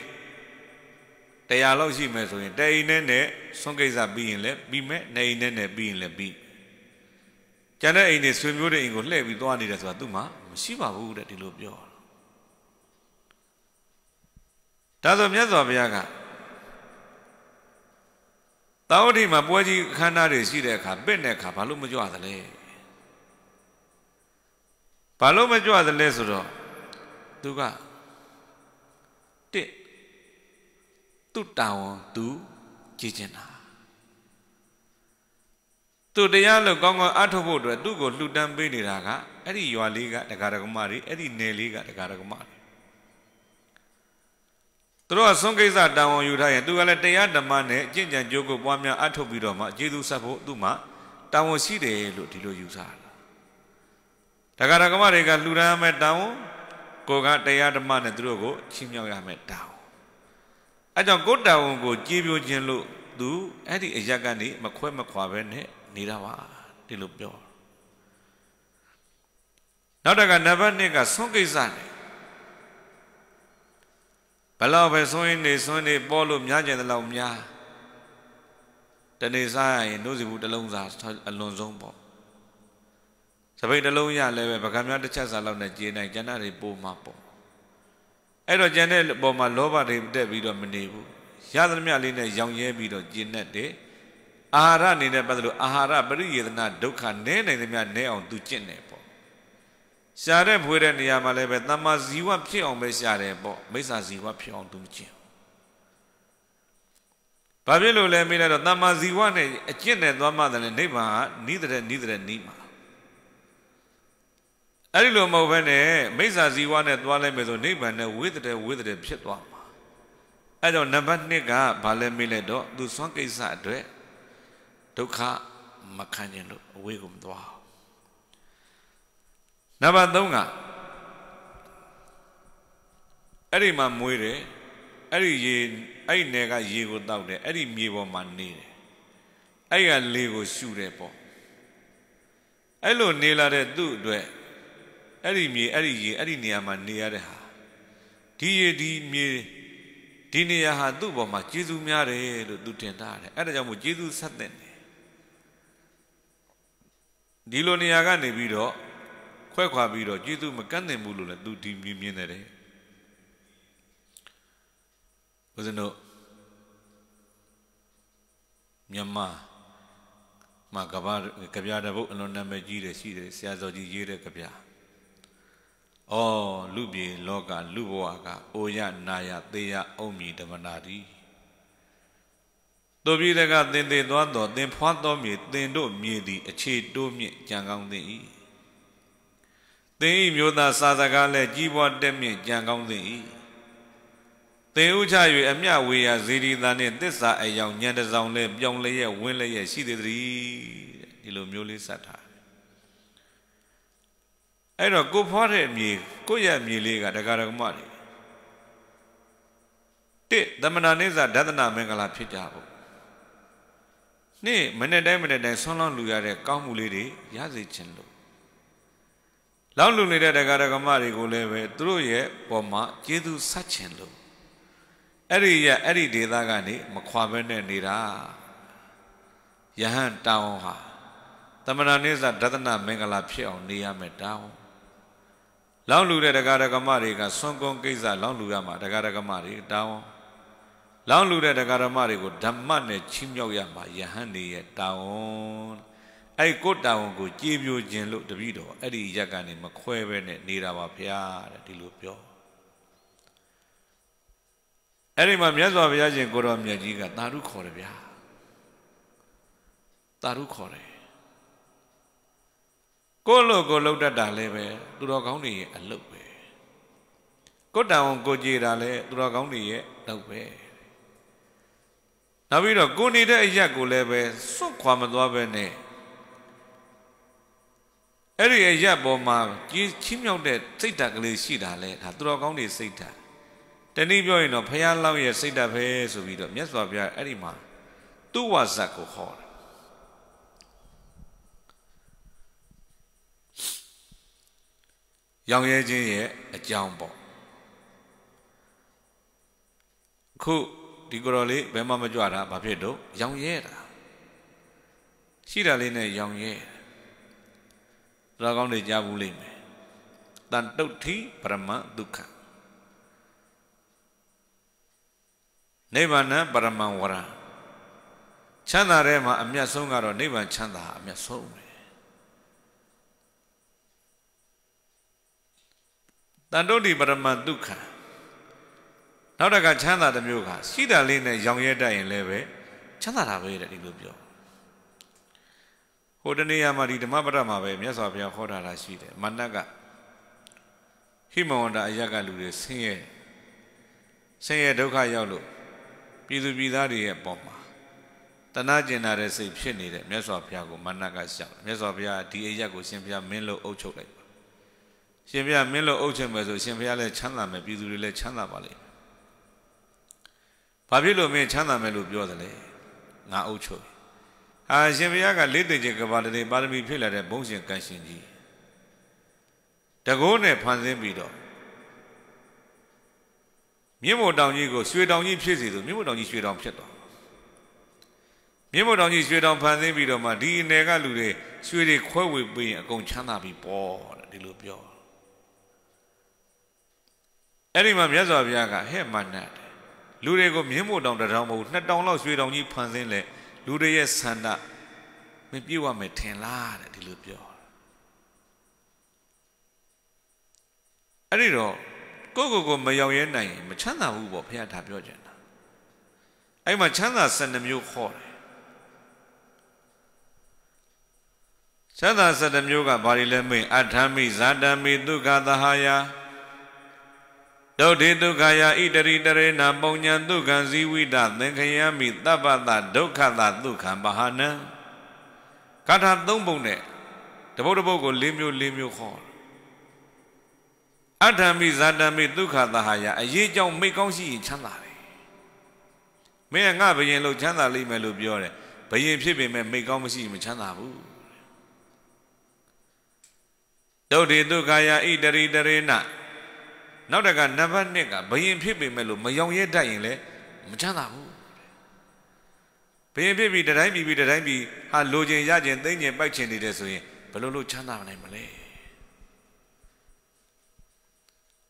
တရားလောက်ရှိမယ်ဆိုရင်တအိမ်နဲ့နဲ့စွန့်ကိစ္စပြီးရင်လည်းပြီးမယ်နေအိမ်နဲ့နဲ့ပြီးရင်လည်းပြီးကျန်တဲ့အိမ်တွေဆွေမျိုးတဲ့အိမ်ကိုလှည့်ပြီးသွားနေတယ်ဆိုတာသူ့မှာမရှိပါဘူးတဲ့ဒီလိုပြောဒါဆိုမြတ်စွာဘုရားကတာဝတိမှာပွဲကြီးအခမ်းအနားတွေရှိတဲ့အခါပင့်တဲ့အခါဘာလို့မကြွသလဲဘာလို့မကြွသလဲဆိုတော့သူကတစ်သူတာဝန်သူကြည်ကျင်တာသူတရားလို့ကောင်းကောင်းအားထုတ်ဖို့အတွက်သူ့ကိုလှူဒန်းပေးနေတာကအဲ့ဒီရွာလေးကတရားဒဂမတွေအဲ့ဒီနယ်လေးကတရားဒဂမတွေသူတို့ကဆုံးကိစ္စတာဝန်ယူထားရင်သူကလည်းတရားဓမ္မနဲ့အကျင့်ကြံကြိုးကိုပွားများအထုတ်ပြီးတော့မှအကျေသူဆက်ဖို့သူ့မှာတာဝန်ရှိတယ်လို့ဒီလိုယူဆတာဒါကရကမတွေကလှူဒါန်းရမယ့်တာဝန်ကိုကတရားဓမ္မနဲ့သူတို့ကိုချီးမြှောက်ရမယ့်တာဝန်အဲကြောင့်ကိုတာဝန်ကိုကြေပြိုခြင်းလို့သူအဲ့ဒီအရက်ကနေမခွဲမခွာပဲနဲ့နေတာပါဒီလိုပြောနောက်တကနံပါတ်1ကဆုံးကိစ္စနဲ့ဘလောက်ပဲဆွင်းနေဆွင်းနေပေါ်လို့များကျင်သလောက်များတနေ့စားရရင်နှုတ်စီဘူးတစ်လုံးစားအလွန်ဆုံးပေါ့စပိတ်တစ်လုံးရလဲပဲပကံများတစ်ချက်စားလောက်နဲ့ကျေနိုင်ကျန်တာတွေပိုမှာပေါ့အဲ့တော့ကျန်တဲ့ပုံမှာလောဘတွေတက်ပြီးတော့မနေဘူးရသမျှလေးနဲ့ရောင်ရဲပြီးတော့ကျင့်တတ်တယ်အာဟာရအနေနဲ့ပတ်သက်လို့အာဟာရပရိယေသနာဒုက္ခနဲနိုင်သမျှနဲအောင်သူကျင့်တယ်ရှားတဲ့ဖွေတဲ့နေရာမှာလည်းပဲတမ္မာဇီဝဖြစ်အောင်ပဲရှားတယ်ပေါ့မိစ္ဆာဇီဝဖြစ်အောင်သူမကျင့်ဘာဖြစ်လို့လဲမေးလိုက်တော့တမ္မာဇီဝနဲ့အကျင့်နဲ့သွားမှတယ်နိဗ္ဗာန်ကနိဒတဲ့နိဒတဲ့နိမှာအဲ့ဒီလိုမဟုတ်ဘဲနဲ့မိစ္ဆာဇီဝနဲ့သွားလိုက်မယ်ဆိုနိဗ္ဗာန်နဲ့ဝိဒတဲ့ဝိဒတဲ့ဖြစ်သွားမှာအဲ့တော့နံပါတ်1ကဘာလဲမေးလိုက်တော့သူစွမ်းကိစ္စအတွက်ဒုက္ခမခံခြင်းလို့အဝေးကိုမသွားနံပါတ်3ကအဲ့ဒီမှာမွေးတယ်အဲ့ဒီရေအဲ့ဒီနယ်ကရေကိုတောက်တယ်အဲ့ဒီမြေပေါ်မှာနေတယ်အဲ့ကလေကိုရှူတယ်ပေါ့အဲ့လိုနေလာတဲ့သူ့အတွက်အဲ့ဒီမြေအဲ့ဒီရေအဲ့ဒီနေရာမှာနေရတဲ့ဟာဒီရေဒီမြေဒီနေရာဟာသူ့ပေါ်မှာကျေးဇူးများတယ်လို့သူတင်ထားတယ်အဲ့ဒါကြောင့်မို့ကျေးဇူးဆက်တဲ့နေဒီလိုနေရာကနေပြီးတော့ခွဲခွာပြီးတော့ကျေးဇူးမကန့်သင်ဘူးလို့လည်းသူဒီမြင်နေတယ်ဦးဇင်းတို့မြန်မာမှာကဘာကဗျာတပုတ်အလွန်နာမည်ကြီးတယ်ရှိတယ်ဆရာတော်ကြီးရေးတဲ့ကဗျာအော်လူပြေလောကလူဘဝကအိုရနာရသေရအုံမြီဓမ္မနာတိတို့ပြည်တကသင်သေးသွားတော်သင်ဖွားတော်မြေသင်တို့မြေသည်အခြေတိုးမြင့်ကြံကောင်းသင်၏သင်၏မျိုးသားစာစကားလည်းကြီးပွားတက်မြင့်ကြံကောင်းသင်၏သင်ဥချ၍အမျှဝေရာဇီရီသာနှင့်သစ္စာအယောင်ညံတဆောင်လည်းပြောင်းလျက်ဝင်းလျက်ရှိသည်တည်းဒီလိုမျိုးလေးစတ်ထားအဲ့တော့ကိုဖွားတဲ့အမြေကိုရအမြေလေးကဒကာဒကမတွေတစ်သမဏနိစ္စဒသနာမင်္ဂလာဖြစ်ကြဖို့နှစ်မနေ့တိုင်းမနေ့တိုင်းဆွမ်းလောင်းလူရတဲ့ကောင်းမှုလေးတွေရစေခြင်းလို့လောက်လူနေတဲ့တရားဓမ္မတွေကိုလည်းပဲသူတို့ရဲ့ပုံမှာကျေးဇူးဆက်ခြင်းလို့အဲ့ဒီရအဲ့ဒီဒေသကနေမခွာဘဲနဲ့နေတာယဟန်တောင်းဟာတမနာနိစ္စဒသနမင်္ဂလာဖြစ်အောင်နေရမယ်တောင်းလောင်းလူတဲ့တရားဓမ္မတွေကဆွန်ကုန်ကိစ္စလောင်းလူရမှာတရားဓမ္မတွေတောင်းလောင်းလူတဲ့တရားဓမ္မတွေကိုဓမ္မနဲ့ချီးမြှောက်ရမှာယဟန်နေရတောင်းအဲ့ကိုတာဝန်ကိုကြေပြိုခြင်းလို့တပည့်တော်အဲ့ဒီရက်ကနေမခွဲပဲနဲ့နေတာပါဗျာတဲ့ဒီလိုပြောအဲ့ဒီမှာမြတ်စွာဘုရားရှင်ကိုတော်မြတ်ကြီးကတာရုခေါ်တယ်ဗျာတာရုခေါ်တယ်ကိုလို့ကိုလှုပ်တတ်တာလည်းပဲသူတော်ကောင်းတွေရဲ့အလုပ်ပဲကိုတံဝန်ကိုကြည်တာလည်းသူတော်ကောင်းတွေရဲ့လုပ်ပဲနောက်ပြီးတော့ကိုနေတဲ့အရက်ကိုလည်းပဲစွန့်ခွာမသွားပဲနဲ့အဲ့ဒီအရတ်ပေါ်မှာကြီးချင်းမြောက်တဲ့စိတ်ဓာတ်ကလေးရှိတာလေဒါသူတော်ကောင်းတွေစိတ်ဓာတ်တနည်းပြောရင်တော့ဘုရားလောက်ရဲ့စိတ်ဓာတ်ပဲဆိုပြီးတော့မြတ်စွာဘုရားအဲ့ဒီမှာသူ့ဝါဇတ်ကိုဟောတာရောင်ရဲခြင်းရဲ့အကြောင်းပေါ့ခုဒီကိုယ်တော်လေးဘယ်မှမကြွတာဘာဖြစ်တော့ရောင်ရဲတာရှိတာလေးနဲ့ရောင်ရဲတာတော်ကောင်းတွေကြားဘူးလိမ့်မယ်တန်တုတ်ထီပရမဒုက္ခနိဗ္ဗာန်ပရမဝရချမ်းသာတဲ့မှာအမျက်ဆုံးကတော့နိဗ္ဗာန်ချမ်းသာအမျက်ဆုံးပဲတန်တုတ်ထီပရမဒုက္ခနောက်တစ်ခါချမ်းသာတစ်မျိုးကရှိတာလေးနဲ့ရောင်ရဲတတ်ရင်လည်းပဲချမ်းသာတာပဲတဲ့ဒီလိုပြောိုတနေ့ရမှာဒီဓမ္မပဒမှာပဲမြတ်စွာဘုရားဟောတာလားရှိတယ်မနက်ကဟိမဝန္တာအရကလူတွေဆင်းရဲဆင်းရဲဒုက္ခရောက်လို့ပြည်သူပြည်သားတွေရဲ့ပုံမှာတဏှာကျင်လာတဲ့စိတ်ဖြစ်နေတဲ့မြတ်စွာဘုရားကိုမနက်ကရှောက်မြတ်စွာဘုရားဒီအရက်ကိုရှင်ဘုရားမင်းလို့အုပ်ချုပ်လိုက်ပါရှင်ဘုရားမင်းလို့အုပ်ချုပ်မယ်ဆိုရှင်ဘုရားလည်းချမ်းသာမယ်ပြည်သူတွေလည်းချမ်းသာပါလိမ့်မယ်ဘာဖြစ်လို့မင်းချမ်းသာမယ်လို့ပြောသလဲငါအုပ်ချုပ်အာရှင်ဘုရားကလေးသိကျကဘာတိပါရမီဖြည့်လာတဲ့ဘုန်းရှင်ကံရှင်ကြီးတကိုးနဲ့ဖန်ဆင်းပြီးတော့မြင့်မို့တောင်ကြီးကိုရွှေတောင်ကြီးဖြစ်စီဆိုမြင့်မို့တောင်ကြီးရွှေတောင်ဖြစ်သွားမြင့်မို့တောင်ကြီးရွှေတောင်ဖန်ဆင်းပြီးတော့မှဒီအနယ်ကလူတွေရွှေတွေခွဲဝေပေးရင်အကုန်ချမ်းသာပြီပေါ့ဒီလိုပြောအဲ့ဒီမှာမြတ်စွာဘုရားကဟဲ့မနတ်လူတွေကိုမြင့်မို့တောင်တစ်တောင်မဟုတ်နှစ်တောင်လောက်ရွှေတောင်ကြီးဖန်ဆင်းလဲလူတွေရဲ့ဆန္ဒမပြည့်ဝမယ်ထင်လားတဲ့ဒီလိုပြောအဲ့ဒီတော့ကိုကိုကိုမယောင်ရဲနိုင်မချမ်းသာဘူးပေါ့ဘုရားဒါပြောကြတာအဲ့မှာချမ်းသာ12မျိုးခေါ်တယ်ချမ်းသာ12မျိုးကဘာတွေလဲမင်းအဋ္ဌမိဇာတမိဒုက္ခသဟာယာဒုတိဒုက္ခယဣတရိတရေနာပုံညာဒုက္ခံဇီဝိတသင်္ခယမိတပ္ပတဒုက္ခတဒုက္ခံပဟာနံကာထာ၃ပုံနဲ့တပုတ်တပုတ်ကို၄မျိုး၄မျိုးခေါ်အဋ္ဌမိဇာတမိဒုက္ခသဟာယအရေးကြောင့်မိကောင်းရှိရင်ချမ်းသာတယ်မင်းကငါဘယင်လို့ချမ်းသာလိမ့်မယ်လို့ပြောတယ်ဘယင်ဖြစ်ပေမဲ့မိကောင်းမရှိရင်မချမ်းသာဘူးဒုတိဒုက္ခယဣတရိတရေနာနောက်တကနံပါတ်1ကဘယင်ဖြစ်ပေမဲ့လို့မယောင်ရဲတတ်ရင်လည်းမချမ်းသာဘူးဘယင်ဖြစ်ပြီးတတိုင်းပြီးပြီးတတိုင်းပြီးဟာလိုချင်ရချင်သိမ့်ချင်ပိုက်ချင်နေတယ်ဆိုရင်ဘယ်လိုလုပ်ချမ်းသာနိုင်မလဲ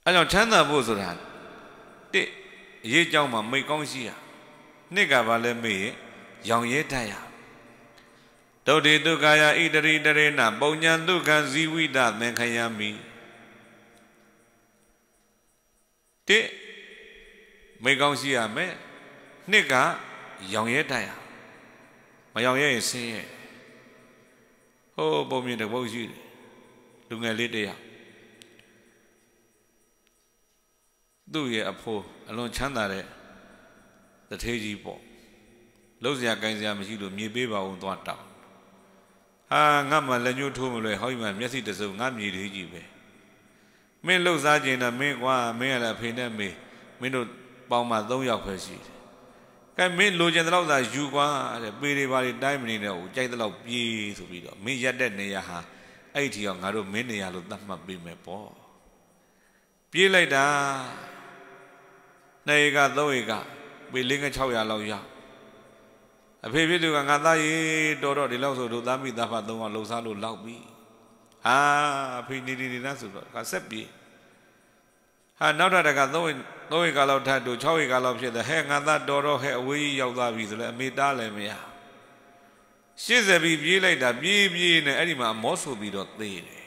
အဲကြောင့်ချမ်းသာဖို့ဆိုတာတစ်အရေးကြောင်းမှာမိတ်ကောင်းရှိရနှစ်ကဘာလဲမေ့ရင်ရောင်ရဲတတ်ရဒုတိတုကာယဣတရိတရေနပုံညာဒုက္ခဇီဝိတသင်္ခယမိတစ်မိကောင်းရှိရမယ်နှစ်ကရောင်ရဲတတ်ရမရောင်ရဲရင်ဆင်းရဲဟိုးပုံမြင်တစ်ပုတ်ရှိတယ်လူငယ်လေးတယောက်သူ့ရဲ့အဖိုးအလွန်ချမ်းသာတဲ့တထေးကြီးပေါ့လှုပ်စရာကိုင်းစရာမရှိလို့မြေပေးပါအောင်သွားတောင်းဟာငါ့မှာလက်ညှိုးထိုးမလဲဟောဒီမှာမျက်စိတစုံငါ့မြေသေးကြီးပဲမင်းလှုပ်ရှားခြင်းတော့မင်းကွာမင်းကလည်းဖေနဲ့မေမင်းတို့ပေါင်းမှ၃ယောက်ပဲရှိတယ်ကဲမင်းလိုချင်တဲ့လောက်သာယူကွာတဲ့ပေတွေပါတွေတိုင်းမနေတော့ဘူးကြိုက်တဲ့လောက်ပြေးဆိုပြီးတော့မင်းရက်တဲ့နေရာဟာအဲ့ဒီတော့ငါတို့မင်းနေရာလို့သတ်မှတ်ပေးမယ်ပေါ့ပြေးလိုက်တာနေကသုံးဧကပေ၄က600လောက်ရအဖေဖြစ်သူကငါသားရေတော်တော့ဒီလောက်ဆိုတို့သားမိသားဖသုံးအောင်လှုပ်ရှားလို့လောက်ပြီဟာအဖေနေနေနေလားဆိုတော့ကဆက်ပြေးဟာနောက်ထပ်တကသုံးဝေသုံးဝေကာလောက်ထပ်တူ6ဝေကာလောက်ဖြစ်တယ်ဟဲ့ငါသားတော်တော့ဟဲ့အဝေးကြီးရောက်သွားပြီဆိုလဲအမေတားလည်းမရ80ပြီပြေးလိုက်တာပြေးပြေးနဲ့အဲ့ဒီမှာမောဆိုပြီးတော့သေတယ်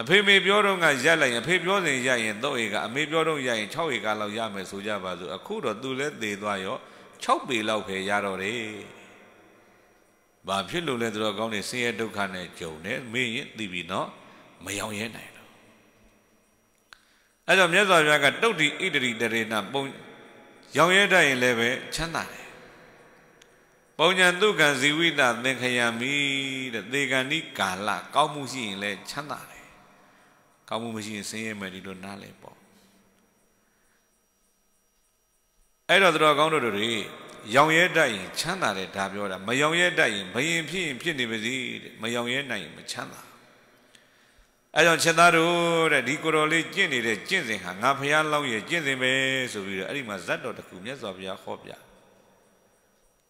အဖေမေပြောတော့ကရက်လိုက်ရင်အဖေပြောစဉ်ရက်ရင်သုံးဝေကအမေပြောတော့ရက်ရင်6ဝေကာလောက်ရမယ်ဆိုကြပါစို့အခုတော့သူလည်းသေသွားရော6ပေလောက်ပဲရတော့တယ်ဘာဖြစ်လို့လဲသူတော်ကောင်းတွေဆင်းရဲဒုက္ခနဲ့ကြုံတယ်မင်းရင်သိပြီနော်မယောင်ရဲနိုင်လို့အဲကြောင့်မြတ်စွာဘုရားကတုတ်တိဣတရိတရေနာပုံရောင်ရဲတတ်ရင်လည်းပဲချမ်းသာတယ်ပုံညာဒုက္ခဇီဝိတသင်္ခယမိတဲ့သေကဏိကာလကောင်းမှုရှိရင်လည်းချမ်းသာတယ်ကောင်းမှုမရှိရင်ဆင်းရဲမယ်ဒီလိုနားလည်ပေါ့အဲ့တော့သူတော်ကောင်းတို့တွေရောင်ရဲတတ်ရင်ချမ်းသာတယ်ဒါပြောတာမရောင်ရဲတတ်ရင်ဘယင်ဖြစ်ရင်ဖြစ်နေပါစေတဲ့မရောင်ရဲနိုင်ရင်မချမ်းသာအဲကြောင့်ချက်သားတို့တဲ့ဒီကိုတော်လေးကျင့်နေတဲ့ကျင့်စဉ်ဟာငါဖျားလောက်ရဲ့ကျင့်စဉ်ပဲဆိုပြီးတော့အဲ့ဒီမှာဇတ်တော်တစ်ခုမြတ်စွာဘုရားဟောပြ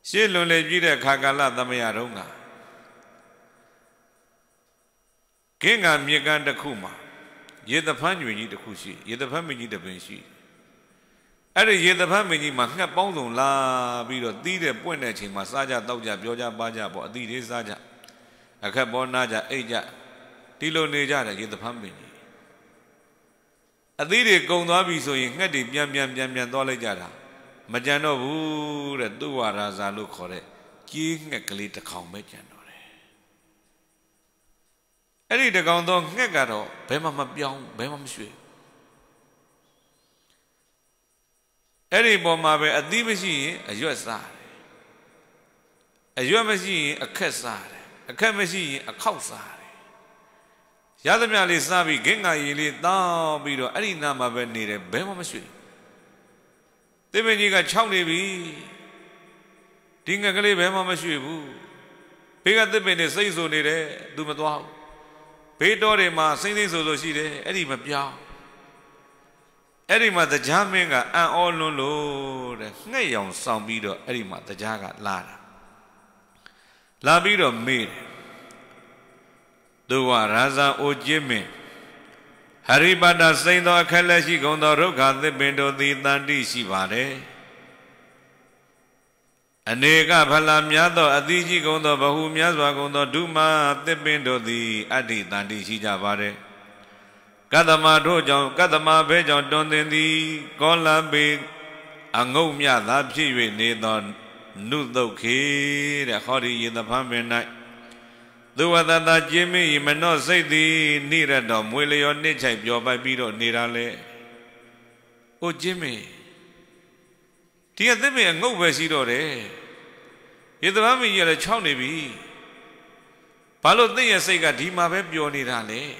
ရှေ့လွန်လေပြည့်တဲ့ခါကာလသမယတုန်းကကင်းကမြေကန်းတစ်ခုမှာရေသဖန်းညွင်ကြီးတစ်ခုရှိရေသဖန်းမင်းကြီးတစ်ပင်ရှိတယ်အဲ့ဒီရေတပတ်မင်းကြီးမှာငှက်ပေါင်းစုံလာပြီးတော့တီးတဲ့ပွင့်တဲ့အချိန်မှာစားကြတောက်ကြပြောကြပါကြပေါ့အသီးသေးစားကြအခက်ပေါ်နာကြအိတ်ကြဒီလိုနေကြတယ်ရေတပတ်မင်းကြီးအသီးတွေကုန်သွားပြီဆိုရင်ငှက်တွေပြန်ပြန်ပြန်ပြန်သွားလိုက်ကြတာမကြံတော့ဘူးတဲ့သူဝါရာဇာလို့ခေါ်တဲ့ကြီးငှက်ကလေးတစ်ကောင်ပဲကြံတော့တယ်အဲ့ဒီတစ်ကောင်တော့ငှက်ကတော့ဘယ်မှမပြောင်းဘယ်မှမရွှေ့အဲ့ဒီပေါ်မှာပဲအသီးမရှိရင်အရွက်စားတယ်အရွက်မရှိရင်အခက်စားတယ်အခက်မရှိရင်အခောက်စားတယ်ရသမျှလေးစားပြီးဂင်္ဂါရီလေးတောင်းပြီးတော့အဲ့ဒီနာမှာပဲနေတယ်ဘယ်မှမရွှေ့သင်္မကြီးက6နေပြီဒီငက်ကလေးဘယ်မှမရွှေ့ဘူးဘေးကသစ်ပင်တွေစိတ်ဆူနေတယ်သူမသွားဘူးဘေးတော်တွေမှာစိမ့်စိမ့်ဆူဆူရှိတယ်အဲ့ဒီမပြောင်းအဲ့ဒီမှာတရားမင်းကအံ့ဩလွန်းလို့တဲ့ငှက်ရောင်ဆောင်ပြီးတော့အဲ့ဒီမှာတရားကလာတာလာပြီးတော့မေးတယ်သူဝရာဇာအိုကြီးမင်းဟရိပါဒစိန်သောအခက်လက်ရှိကုန်သောရုခသစ်ပင်တို့သည်တန်တိရှိပါတယ်အနေကဖလာများသောအသီးကြီးကုန်သောဘဟုများစွာကုန်သောဒုမာသစ်ပင်တို့သည်အတ္တိတန်တိရှိကြပါတယ်ကတ္တမတို့ကြောင့်ကတ္တမဘဲကြောင့်တွင်တင်သည်ကောလပေအငုတ်မြသာဖြစ်၍နေသောနုသုတ်ခေတဲ့ဟောဒီရေသဖန်ပင်၌သုဝတတကြည်မိမနောစိတ်သည်နိရတော်မွေလျောနှစ်ချိုက်ပျော်ပိုက်ပြီးတော့နေတာလေ။အိုကြည်မိဒီအသစ်ပင်အငုတ်ပဲရှိတော့တယ်။ရေသဖန်ပင်ကြီးလည်းခြောက်နေပြီ။ဘာလို့သင်ရဲ့စိတ်ကဒီမှာပဲပျော်နေတာလဲ။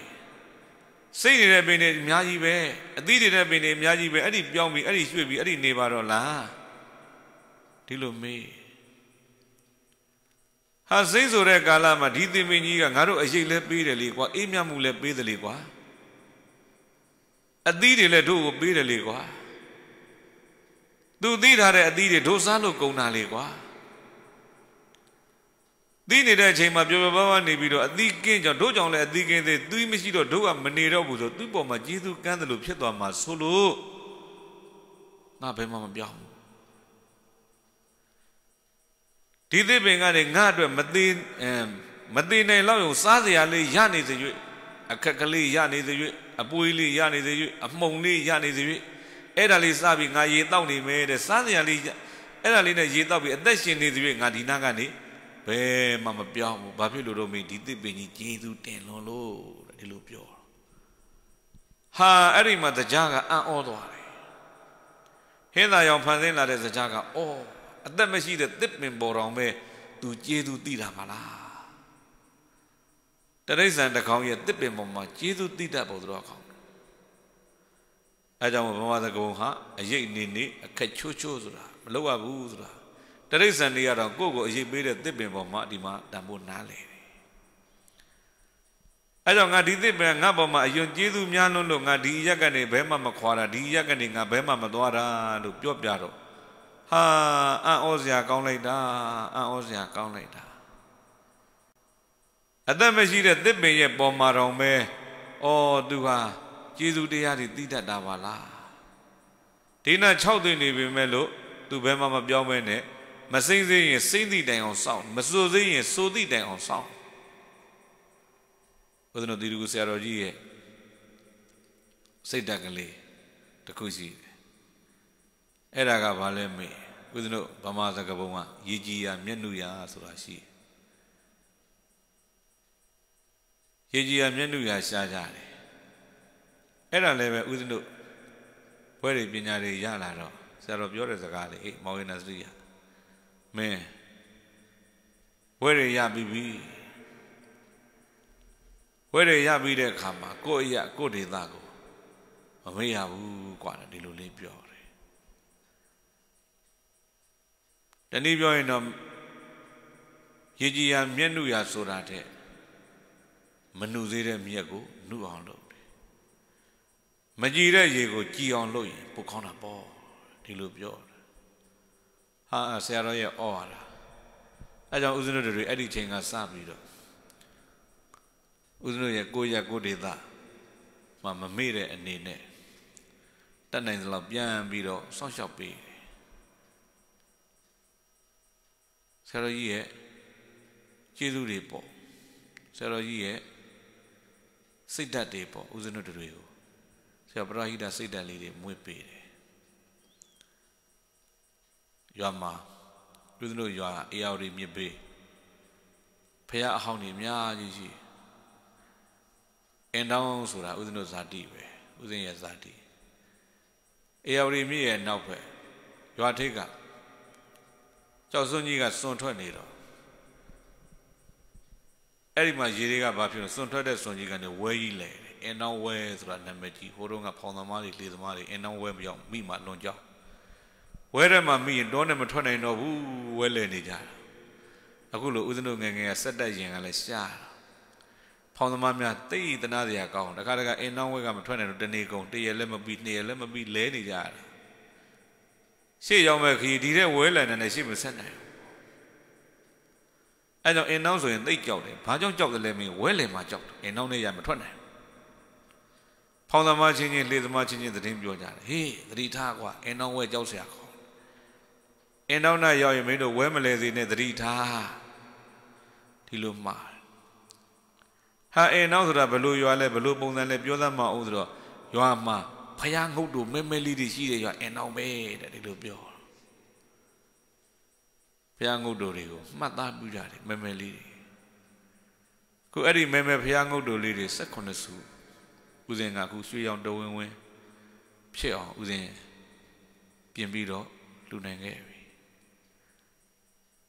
စိတ်နေတဲ့ပင်တွေအများကြီးပဲအသီးတွေတဲ့ပင်တွေအများကြီးပဲအဲ့ဒီပြောင်းပြီးအဲ့ဒီရွှေ့ပြီးအဲ့ဒီနေပါတော့လားဒီလိုမေးဟာစိတ်ဆိုတဲ့ကာလမှာဒီသင်္မင်းကြီးကငါတို့အရေးလဲပေးတယ်လေကွာအေးမြမှုလဲပေးတယ်လေကွာအသီးတွေလည်းတို့ကိုပေးတယ်လေကွာသူသီးထားတဲ့အသီးတွေတို့စားလို့ကုန်တာလေကွာသိနေတဲ့အချိန်မှာပျော်ပျော်ပါးပါးနေပြီးတော့အသီးကင်းကြောင့်တို့ကြောင့်လည်းအသီးကင်းသေးသူမရှိတော့တို့ကမနေတော့ဘူးဆိုသူ့ပေါ်မှာကျေးဇူးကမ်းတယ်လို့ဖြစ်သွားမှာဆိုလို့ငါဘယ်မှမပြောင်းဘူးဒီသစ်ပင်ကလည်းငါ့အတွက်မသေးမသေးနိုင်လောက်ရုံစားစရာလေးရနေစေ၍အခက်ကလေးရနေစေ၍အပွေးလေးရနေစေ၍အမှုံလေးရနေစေ၍အဲ့ဒါလေးစပြီးငါရေတောက်နေမယ်တဲ့စားစရာလေးအဲ့ဒါလေးနဲ့ရေတောက်ပြီးအသက်ရှင်နေစေ၍ငါဒီနာကနေဘယ်မှမပြောင်းဘူးဘာဖြစ်လို့တော့မင်းဒီသစ်ပင်ကြီးဂျေစုတင်လွန်လို့ဒီလိုပြောဟာအဲ့ဒီမှာသကြားကအံ့ဩသွားတယ်ဟင်းသာရောင်ဖန်ဆင်းလာတဲ့သကြားကအော်အသက်မရှိတဲ့သစ်ပင်ပေါ်တော်မဲ့သူဂျေစုတည်တာပါလားတရိษံတကောင်ရဲ့သစ်ပင်ပေါ်မှာဂျေစုတည်တတ်ပုံတော်ကောင်အဲကြောင့်ဘုရားသခင်ဟာအရေးနေနေအခက်ချိုးချိုးဆိုတာမလုပ်ရဘူးဆိုတာတရိษံတွေကတော့ကိုယ့်ကိုအရေးပေးတဲ့သစ်ပင်ပေါ်မှာဒီမှာတန်ဖိုးနားလေတယ်အဲ့တော့ငါဒီသစ်ပင်ငါပေါ်မှာအယွန်ကျေးဇူးများလွန်းလို့ငါဒီရက်ကနေဘဲမှမခွာတာဒီရက်ကနေငါဘဲမှမသွားတာလို့ပြောပြတော့ဟာအံ့ဩစရာကောင်းလိုက်တာအံ့ဩစရာကောင်းလိုက်တာအသက်မရှိတဲ့သစ်ပင်ရဲ့ပေါ်မှာတော့ပဲဩသူဟာကျေးဇူးတရားတွေသိတတ်တာပါလားဒေနာ6သိနေပြီမဲ့လို့သူဘဲမှမပြောမဲနဲ့မစိမ့်သေးရင်စိမ့်သည့်တိုင်အောင်စောင့်မစိုးသေးရင်စိုးသည့်တိုင်အောင်စောင့်ဘုရားတို့ဒီလူဆရာတော်ကြီးရဲ့စိတ်တက်ကလေးတစ်ခုရှိတယ်အဲ့ဒါကဘာလဲမေ့ဘုရားတို့ဗမာစကားပုံကရေကြီးရမျက်နှူရဆိုတာရှိရေကြီးရမျက်နှူရရှားကြတယ်အဲ့ဒါလည်းပဲဦးဇင်းတို့ဘွဲတွေပညာတွေရလာတော့ဆရာတော်ပြောတဲ့စကားလေးအေးမောင်ရနစရိယာမင်းဝဲရရပြီးပြီဝဲရရပြီးတဲ့အခါမှာကိုယ့်အရာကိုယ့်ဒေသကိုမမေ့ရဘူးกว่าဒီလိုလေးပြောတယ်တနည်းပြောရင်တော့ရည်ကြည်ရာမျက်နှုရာဆိုတာတဲ့မနှုသေးတဲ့မြက်ကို နှုအောင်လုပ်တယ်မကြည်တဲ့ရေကိုကြည်အောင်လုပ်ရင်ပိုကောင်းတာပေါ့ဒီလိုပြောတယ်ဟာဆရာတော်ရဲ့ဩဝါဒအဲကြောင့်ဦးဇင်းတို့တွေအဲ့ဒီချိန်ကစပြီးတော့ဦးဇင်းတို့ရဲ့ကိုရကိုဒေသမမမေ့တဲ့အနေနဲ့တတ်နိုင်သလောက်ပြန်ပြီးတော့စောင့်ရှောက်ပေးတယ်ဆရာတော်ကြီးရဲ့ကျေးဇူးတွေပေါ့ဆရာတော်ကြီးရဲ့စိတ်ဓာတ်တွေပေါ့ဦးဇင်းတို့တွေကိုဆရာပရာဟိတစိတ်ဓာတ်လေးတွေမွေးပေးတယ်ရွာမှာလူသူတို့ရွာအေယာဝတီမြစ်ဘေးဖရာအဟောင်းကြီးအများကြီးရှိအင်တောင်းဆိုတာဥဒ္ဓနဇာတိပဲဥဒ္ဓရဲ့ဇာတိအေယာဝတီမြစ်ရဲ့နောက်ဘက်ရွာထိပ်ကကြောက်စွန်းကြီးကစွန်ထွက်နေတော့အဲ့ဒီမှာရေတွေကဘာဖြစ်လဲစွန်ထွက်တဲ့စွန်ကြီးကနေဝဲကြီးလဲတယ်အင်တောင်းဝဲဆိုတာနာမည်ကြီးဟိုတုန်းကဖောင်သမားတွေလေသမားတွေအင်တောင်းဝဲမရောက်မိမှလွန်ကြောက်ဝဲထဲမှာမိရင်တောနဲ့မထွက်နိုင်တော့ဘူးဝဲလဲနေကြတာအခုလိုဦးဇင်းတို့ငယ်ငယ်ကစက်တက်ရင်ကလည်းရှားတာဖောင်သမားများတိတ်တနာစရာကောင်းတခါတခါအင်းနှောင်းဝဲကမထွက်နိုင်တော့တနေကုန်တရက်လည်းမပြီးနှစ်ရက်လည်းမပြီးလဲနေကြရတယ်ရှေ့ရောက်မဲ့ခီဒီတဲ့ဝဲလန်နဲ့ရှေ့မဆက်နိုင်အဲကြောင့်အင်းနှောင်းဆိုရင်တိတ်ကြောက်တယ်ဘာကြောင့်ကြောက်တယ်လဲမင်းဝဲလန်မှာကြောက်တယ်အင်းနှောင်းနဲ့ရမထွက်နိုင်ဖောင်သမားချင်းချင်းလှေသမားချင်းချင်းသတင်းပြောကြတယ်ဟေးသတိထားကွာအင်းနှောင်းဝဲကြောက်စရာကောအင်းနောက်နာရောက်ရင်မင်းတို့ဝဲမလဲစေနဲ့သတိထားဒီလိုမှာဟာအင်းနောက်ဆိုတာဘလို့ရွာလဲဘလို့ပုံစံလဲပြောသမှအောင်ဆိုတော့ရွာမှာဖယားငုတ်တို့မဲမဲလေးတွေရှိတယ်ရွာအင်းနောက်ပဲတဲ့ဒီလိုပြောဖယားငုတ်တို့တွေကိုမှတ်သားပြုကြတယ်မဲမဲလေးတွေခုအဲ့ဒီမဲမဲဖယားငုတ်တို့လေးတွေ18စုဦးဇင်ကခုရွှေရောင်တဝင်းဝင်းဖြစ်အောင်ဦးဇင်ပြင်ပြီးတော့လူနိုင်ခဲ့ပြီ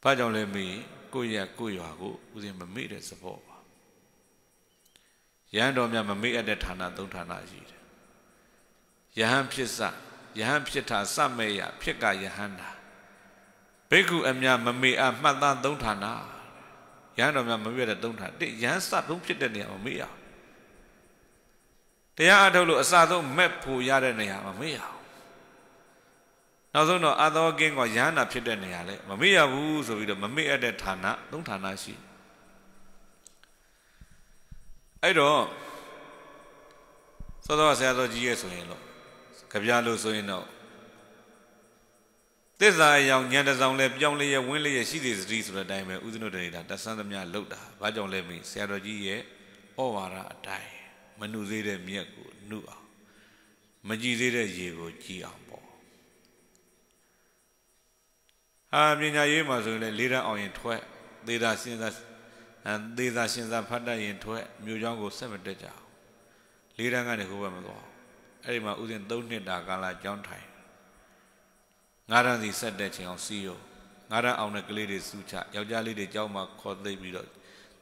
ဘာကြောင့်လဲမေးကိုယ့်ရကိုယ့်ရွာကိုဥစဉ်မမေ့တဲ့သဘောပါယဟန်တော်များမမေ့အပ်တဲ့ဌာနသုံးဌာနရှိတယ်ယဟန်ဖြစ်စယဟန်ဖြစ်တာစမဲ့ရဖြစ်ကယဟန်တာဘိက္ခုအများမမေ့အပ်မှတ်သားသုံးဌာနယဟန်တော်များမမေ့ရတဲ့သုံးဌာနတိယဟန်စသုံးဖြစ်တဲ့နေရာမမေ့ရအောင်တရားအထုတ်လို့အစဆုံးမက်ဖို့ရတဲ့နေရာမမေ့ရအောင်နောက်ဆုံးတော့အသောကင်းကရဟန္တာဖြစ်တဲ့နေရာလေမမေ့ရဘူးဆိုပြီးတော့မမေ့အပ်တဲ့ဌာနသုံးဌာနရှိအဲ့တော့သောသောဆရာတော်ကြီးရဲ့ဆိုရင်တော့ကြပြလို့ဆိုရင်တော့သစ္စာအယောင်ဉာဏ်တစောင်းလဲပြောင်းလဲရဝင်းလဲရရှိသည်စတိဆိုတဲ့အတိုင်းပဲဥဒ္ဓနုတရိတာတဆန်းသမျှလှုပ်တာဘာကြောင့်လဲမေးဆရာတော်ကြီးရဲ့ဩဝါဒအတိုင်းမနှုသေးတဲ့မြက်ကိုနှုအောင်မကြည်သေးတဲ့ရေကိုကြည်အောင်အာပညာရေးမှာဆိုရင်လည်းလေးတန်းအောင်ရင်ထွက်သေတာစဉ်းစားသေတာစဉ်းစားဖတ်တတ်ရင်ထွက် မြို့ချောင်းကိုဆက်မတက်ကြအောင်လေးတန်းကနေခိုးဘက်မသွားအဲ့ဒီမှာဥစဉ်၃နှစ်တာကာလကြောင်းထိုင်ငါးတန်းစီဆက်တက်ခြင်းအောင်စီးရောငါးတန်းအောင်တဲ့ကလေးတွေစူးချယောက်ျားလေးတွေကြောင်းမှာခေါ်သိပ်ပြီးတော့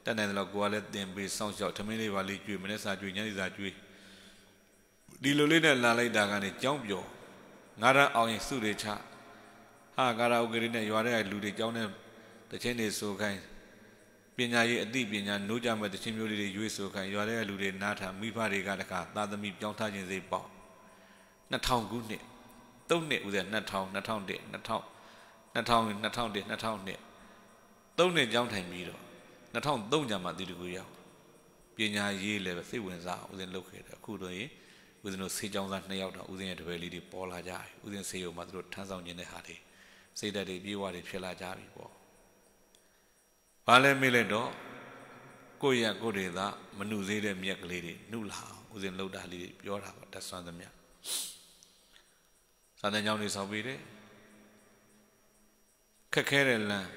တက်နိုင်တယ်လို့ကိုကလည်းတင်ပေးစောင့်ရှောက်ထမင်းလေးပါလေးကျွေးမနေ့စာကျွေးညနေစာကျွေးဒီလိုလေးနဲ့လာလိုက်တာကနေကြောင်းပြောငါးတန်းအောင်ရင်စုတွေချဟာကာရာအိုကေတွေနဲ့ရွာတဲ့လူတွေကြောင်းတဲ့တခြင်းတွေဆိုခိုင်းပညာရေးအသိပညာနိုးကြမဲ့တခြင်းမျိုးတွေရွေးဆိုခိုင်းရွာတဲ့လူတွေနားထားမိဖတွေကတခါသာသမီပြောင်းထားခြင်းစိတ်ပေါ့2000ခုနှစ်သုံးနှစ်ဦးတဲ့2000 2001 2000 2000 2001 2002သုံးနှစ်ကြောင်းထိုင်ပြီးတော့2003ကျမှဒီတကူရောက်ပညာရေးလည်းပဲစိတ်ဝင်စားဦးစင်လုပ်ခဲ့တယ်အခုတော့ရင်ဦးစင်တို့ဆေးကြောင်းသားနှစ်ယောက်တော့ဦးစင်ရဲ့တပည့်လေးတွေပေါ်လာကြတယ်ဦးစင်ဆေးရုံမှာသူတို့ထမ်းဆောင်ခြင်းတဲ့ဟာတွေစိတ်ဓာတ်တွေပြေဝတွေဖြစ်လာကြပြီပေါ့။ဘာလဲမေးလိုက်တော့ကိုယ့်ရကိုယ့်ဒေသမနှုသေးတဲ့မြက်ကလေးတွေနှုလာဥစဉ်လှုပ်တာလေးပြောတာပေါ့တက်ဆွမ်းသမျှ။စာသင်ကျောင်းတွေဆောက်ပေးတယ်။ခက်ခဲတဲ့လမ်း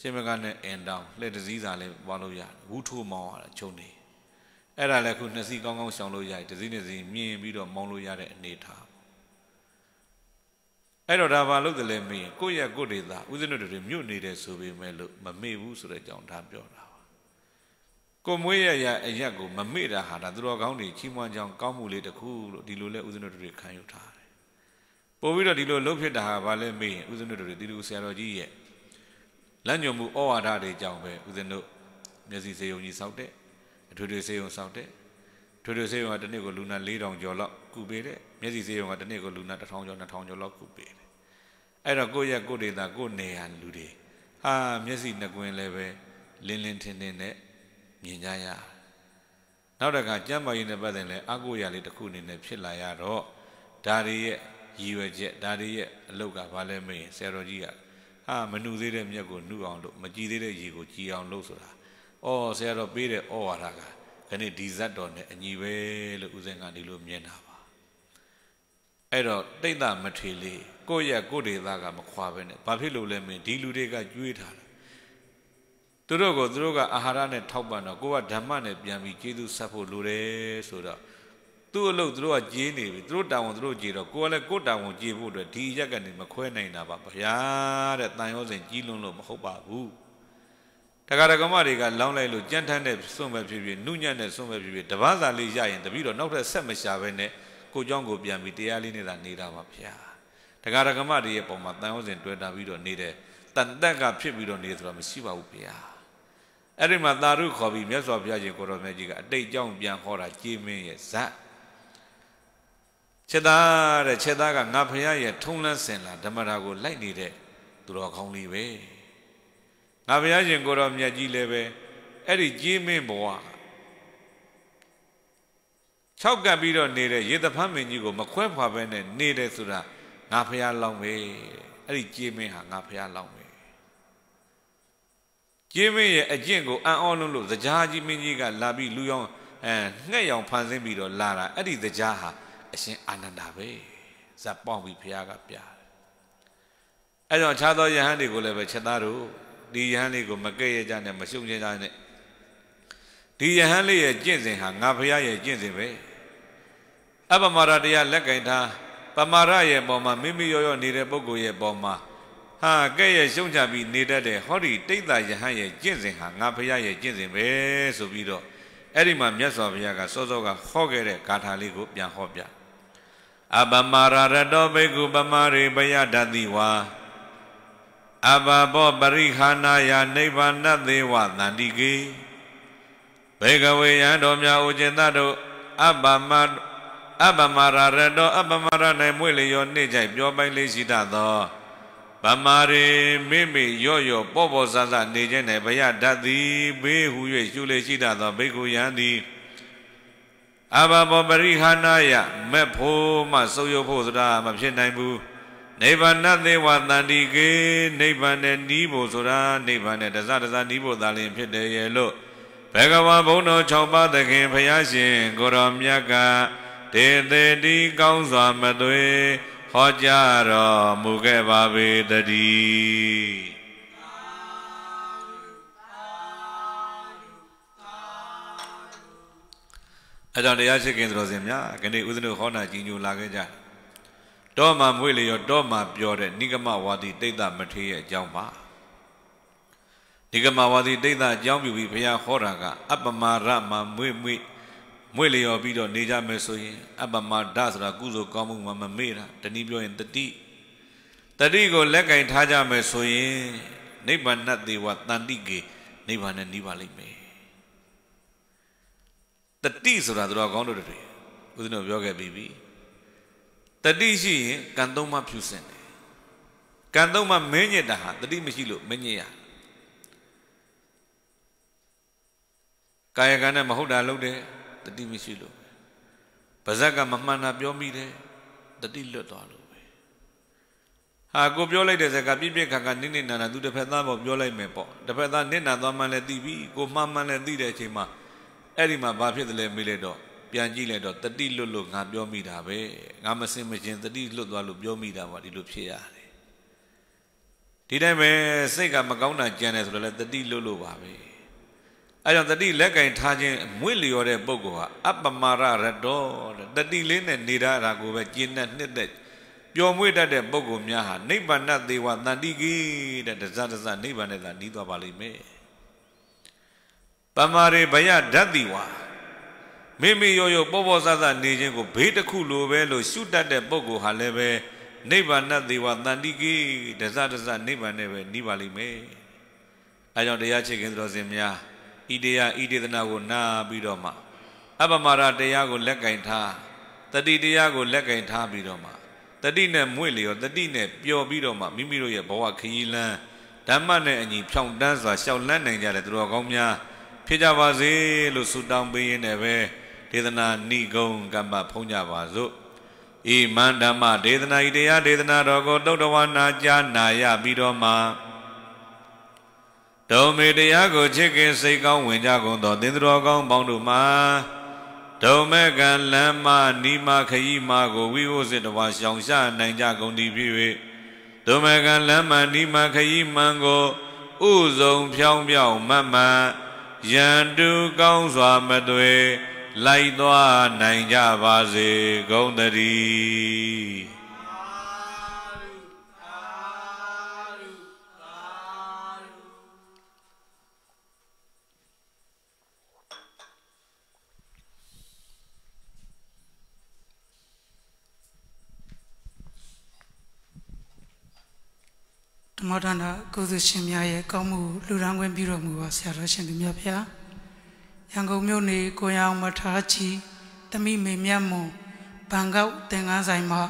ရှင်မကနဲ့အင်တောင်လှည့်တစည်းစာလည်းပွားလို့ရတယ်။ဝုထုမောင်းရတာချုံနေ။အဲ့ဒါလည်းခုနှစ်စီးကောင်းကောင်းရှောင်လို့ရတယ်။တစည်းနှစ်စီးမြင်ပြီးတော့မောင်းလို့ရတဲ့အနေထားအဲ့တော့ဒါဘာလို့တလဲမေးရင်ကိုယ့်ရဲ့ကိုယ့်ဒေသဥစဉ်တို့တွေမြုပ်နေတယ်ဆိုပေမဲ့လို့မမေ့ဘူးဆိုတဲ့အကြောင်းဒါပြောတာပါကိုမွေးရရအရက်ကိုမမေ့တာဟာဒါသူတော်ကောင်းတွေချီးမွမ်းကြောင်းကောင်းမှုလေးတစ်ခုလို့ဒီလိုလဲဥစဉ်တို့တွေခံယူထားတယ်ပို့ပြီးတော့ဒီလိုလှုပ်ဖြစ်တာဟာဘာလဲမေးရင်ဥစဉ်တို့တွေဒီလိုဆရာတော်ကြီးရဲ့လမ်းညွှန်မှုဩဝါဒတွေကြောင့်ပဲဥစဉ်တို့မျက်စိစေယုံကြီးစောက်တဲ့အထွေထွေစေယုံစောက်တဲ့ထွေထွေဆေးရုံကတစ်နှစ်ကိုလူနာ4000ကျော်လောက်ကုပေးတယ်မျက်စိဆေးရုံကတစ်နှစ်ကိုလူနာ1000ကျော်2000ကျော်လောက်ကုပေးတယ်အဲ့တော့ကိုယ့်ရဲ့ကိုယ်ဒေသကိုယ်နေရာလူတွေဟာမျက်စိနှကွင်းလည်းပဲလင်းလင်းထင်းထင်းနဲ့မြင်ကြရနောက်တခါကျမ်းမာရေးနဲ့ပတ်သက်လည်းအကုရာလေးတစ်ခုအနေနဲ့ဖြစ်လာရတော့ဒါတွေရဲ့ရည်ရွယ်ချက်ဒါတွေရဲ့အလုပ်ကဘာလဲမေးဆရာတော်ကြီးကဟာမနှူသေးတဲ့မြက်ကိုနှူအောင်လို့မကြည်သေးတဲ့ရေကိုကြည်အောင်လို့ဆိုတာအော်ဆရာတော်ပေးတဲ့ဩဝါဒကနေ့ဒီဇတ်တော်နဲ့အညီပဲလို့ဦးဇင်ကဒီလိုမြင်တာပါအဲ့တော့တိတ်တာမထေလေးကိုယ့်ရဲ့ကိုယ်ဒေသကမခွာပဲနဲ့ဘာဖြစ်လို့လဲမင်းဒီလူတွေကကြွေးထားတာသူတို့ကသူတို့ကအာဟာရနဲ့ထောက်ပံ့တော့ကိုကဓမ္မနဲ့ပြန်ပြီးကျေးဇူးဆက်ဖို့လိုတယ်ဆိုတော့သူ့အလုပ်သူတို့ကကြေးနေပြီသူတို့တာဝန်သူတို့ကြေးတော့ကိုကလည်းကိုတာဝန်ကြေးဖို့အတွက်ဒီရက်ကနေမခွဲနိုင်တာပါဗျာတဲ့တန်ရောစဉ်ကြီးလွန်းလို့မဟုတ်ပါဘူးတက္ကရာကမတွေကလောင်းလိုက်လို့ကြမ်းတမ်းတဲ့စွန့်ပဲဖြစ်ဖြစ်နုညံ့တဲ့စွန့်ပဲဖြစ်ဖြစ်တပန်းစာလေးရရင်တပည့်တော်နောက်ထပ်ဆက်မရှာဘဲနဲ့ကိုเจ้าကိုပြန်ပြီးတရားလေးနဲ့သာနေတာပါဗျာတက္ကရာကမတွေရဲ့ပုံမှာတန်ဟောစဉ်တွေ့တာပြီးတော့နေတဲ့တန်တက်ကဖြစ်ပြီးတော့နေဆိုတာမရှိပါဘူးဗျာအဲ့ဒီမှာသာရုခေါ်ပြီးမြတ်စွာဘုရားရှင်ကိုတော်မြတ်ကြီးကအတိတ်ကြောင့်ပြန်ခေါ်တာကြေမင်းရဲ့ဇတ်ချက်သားတဲ့ချက်သားကငါဖရာရဲ့ထုံလန်းစင်လာဓမ္မတာကို လိုက်နေတဲ့သူတော်ကောင်းလေးပဲငါဘုရားရှင်ကိုတော်မြတ်ကြီးလည်းပဲအဲ့ဒီကြီးမင်းဘဝ၆ကပ်ပြီးတော့နေတဲ့ရေတဖန်းမင်းကြီးကိုမခွဲခွာပဲနဲ့နေတယ်ဆိုတာငါဘုရားလောင်းပဲအဲ့ဒီကြီးမင်းဟာငါဘုရားလောင်းပဲကြီးမင်းရဲ့အကျင့်ကိုအံ့ဩလုံးလို့သကြားကြီးမင်းကြီးကလာပြီးလူရောင်အဲငှက်ရောင်ဖန်ဆင်းပြီးတော့လာတာအဲ့ဒီသကြားဟာအရှင်အာနန္ဒာပဲဇက်ပေါင်းပြီးဘုရားကပြတယ်အဲ့တော့ခြားသောယဟန်တွေကိုလည်းပဲချက်သားတို့ဒီယဟန်လေးကိုမကဲ့ရကြနဲ့မရှုံချင်ကြနဲ့ဒီယဟန်လေးရဲ့ကျင့်စဉ်ဟာငါဖရာရဲ့ကျင့်စဉ်ပဲအပမာရတရားလက်ကင်ထားပမာရရဲ့ပေါ်မှာမိမိရောရောနေတဲ့ပုဂ္ဂိုလ်ရဲ့ပေါ်မှာဟာကဲ့ရဲ့ရှုံချပြီးနေတတ်တဲ့ဟောဒီတိတ်တာယဟန်ရဲ့ကျင့်စဉ်ဟာငါဖရာရဲ့ကျင့်စဉ်ပဲဆိုပြီးတော့အဲ့ဒီမှာမြတ်စွာဘုရားကစောစောကဟောခဲ့တဲ့ဂါထာလေးကိုပြန်ဟောပြအပမာရရတောဘေကုပမာရိပယတတိဝါအဘဘောပရိခာနာယနိဗ္ဗာနသေဝသန္တိကေဘေကဝေယံတော်များဥจิตတို့အပမအပမရရတောအပမရ၌မွေလျောနေကြပြောပိုင်လေးရှိတတ်သောဗမာရေမိမိရော့ရော့ပော့ပော့ဆဆနေခြင်း၌ဘယဓာတ်သည်ဘေးဟု၍ရှုလေရှိတတ်သောဘေကုယံသည်အဘဘောပရိခာနာယမက်ဖို့မှ ဆုပ်ယုပ်ဖို့ဆိုတာမဖြစ်နိုင်ဘူးနိဗ္ဗာန်သေဝတန္တိကေနိဗ္ဗာန်နဲ့နီးဖို့ဆိုတာနိဗ္ဗာန်နဲ့တစတစနီးဖို့သာလျှင်ဖြစ်တယ်ရဲ့လို့ဘဂဝါဘုံတော်၆ပါးသခင်ဖရာရှင်ကိုရောမြတ်ကဒေသေတိကောင်းစွာမသွေဟောကြားတော်မူခဲ့ပါပေတည်းအကြောင်းတရားရှိခင်သူတော်စင်များခဏဥစ္စနုဟောနာကြီးညိုလာခဲ့ကြတယ်တောမှာမွေးလေရောတောမှာပြောတဲ့နိဂမဝါဒီတိတ်တမထေရရဲ့အကြောင်းပါနိဂမဝါဒီတိတ်တအကြောင်းပြုပြီးဘုရားဟောတာကအပမာရမှာမွေးမွေးမွေးလေရောပြီးတော့နေကြမယ်ဆိုရင်အပမာဒဆိုတာကုသိုလ်ကောင်းမှုမှမမေ့တာတနည်းပြောရင်တတိတတိကိုလက်ကင်ထားကြမယ်ဆိုရင်နိဗ္ဗာန်တေဝတန်တိကေနိဗ္ဗာန်နဲ့နှီးပါလိမ့်မယ်တတိဆိုတာတို့တော်ကောင်းတို့တွေဦးဇင်းတို့ပြောခဲ့ပြီးပြီတတိရှိရင်ကံသုံးပါးဖြူစင်တယ်ကံသုံးပါးမင်းညစ်တာဟာတတိမရှိလို့မင်းညစ်ရကာယကံနဲ့မဟုတ်တာလုပ်တယ်တတိမရှိလို့ပါဇက်ကမမှန်တာပြောမိတယ်တတိလွတ်သွားလို့ပဲဟာကိုပြောလိုက်တဲ့စကားပြည့်ပြည့်ခါခါနိမ့်နိမ့်နာနာသူတစ်ဖက်သားပေါ့ပြောလိုက်မယ်ပေါ့တစ်ဖက်သားနိမ့်နာသွားမှလည်းသိပြီကိုမှားမှလည်းသိတဲ့အချိန်မှာအဲ့ဒီမှာဘာဖြစ်တယ်လဲမေးလိုက်တော့ပြန်ကြည့်လိုက်တော့တတိလွတ်လွတ်ငါပြောမိတာပဲငါမစင်မချင်းတတိလွတ်သွားလို့ပြောမိတာပါဒီလိုဖြစ်ရတယ်ဒီတိုင်းပဲစိတ်ကမကောင်းတာကြံတယ်ဆိုတော့လည်းတတိလွတ်လို့ပါပဲအဲကြောင့်တတိလက်ကင်ထားခြင်းမွေ့လျော်တဲ့ပုဂ္ဂိုလ်ဟာအပမာရရတောတတိလေးနဲ့နေရတာကိုပဲကျင့်တဲ့နှစ်တဲ့ပျော်မွေ့တတ်တဲ့ပုဂ္ဂိုလ်များဟာနိဗ္ဗာန်သေဝတန်တိကိတဲ့တဇတဇနိဗ္ဗာန်နဲ့သာနှီးသွားပါလိမ့်မယ်ပမာရိဘယဓာတိဝါမိမိရောရောပေါ်ပေါ်ဆဆနေခြင်းကိုဘေးတစ်ခုလိုပဲလို့ရှုတတ်တဲ့ပုဂ္ဂိုလ်ဟာလည်းပဲနိဗ္ဗာန်သေဝတန်တိကိဒဇဒဇနိဗ္ဗာန်နဲ့ပဲနှီးပါလိမ့်မယ်။အဲကြောင့်တရားချစ်ခင်သူတော်စင်များဤတရားဤဒေသနာကိုနာပြီးတော့မှအပမာရတရားကိုလက်ကင်ထားတတိတရားကိုလက်ကင်ထားပြီးတော့မှတတိနဲ့မွေ့လျော်တတိနဲ့ပျော်ပြီးတော့မှမိမိတို့ရဲ့ဘဝခရီးလမ်းဓမ္မနဲ့အညီဖြောင့်တန်းစွာရှောက်လန်းနိုင်ကြတဲ့သူတော်ကောင်းများဖြစ်ကြပါစေလို့ဆုတောင်းပေးရင်းနဲ့ပဲဒေသနာနိဂုံကမ္မဖုံးကြပါစို့ဣမန္ဓမ္မဒေသနာဤတရားဒေသနာတော်ကိုတုတ်တော်နာကြားနာရပြီးတော့မှဒုံမေတရားကိုချစ်ခင်စိတ်ကောင်းဝင်ကြကုန်သောသင်္တော်ကောင်းပေါင်းတို့မှာဒုံမေကံလမ်းမနိမခရီးမကိုဝိဟုစစ်တော်ရှောင်ရှားနိုင်ကြကုန်သည်ဖြစ်၍ဒုံမေကံလမ်းမနိမခရီးမကိုဥဇုံဖြောင်းပြောင်းမတ်မယံတူကောင်းစွာမသွေလိုက်သွားနိုင်ကြပါစေဂုံတည်းဓမ္မဒါနကုသရှင်များရဲ့ကောင်းမှုလူရန်ခွင့်ပြုတော်မူပါဆရာတော်ရှင်သူမြတ်ဖျားရန်ကုန်မြို့နယ်ကိုရောင်မထားချီတမိမေမြတ်မွန်ဘန်ကောက်သင်္ကန်းဆိုင်မှာ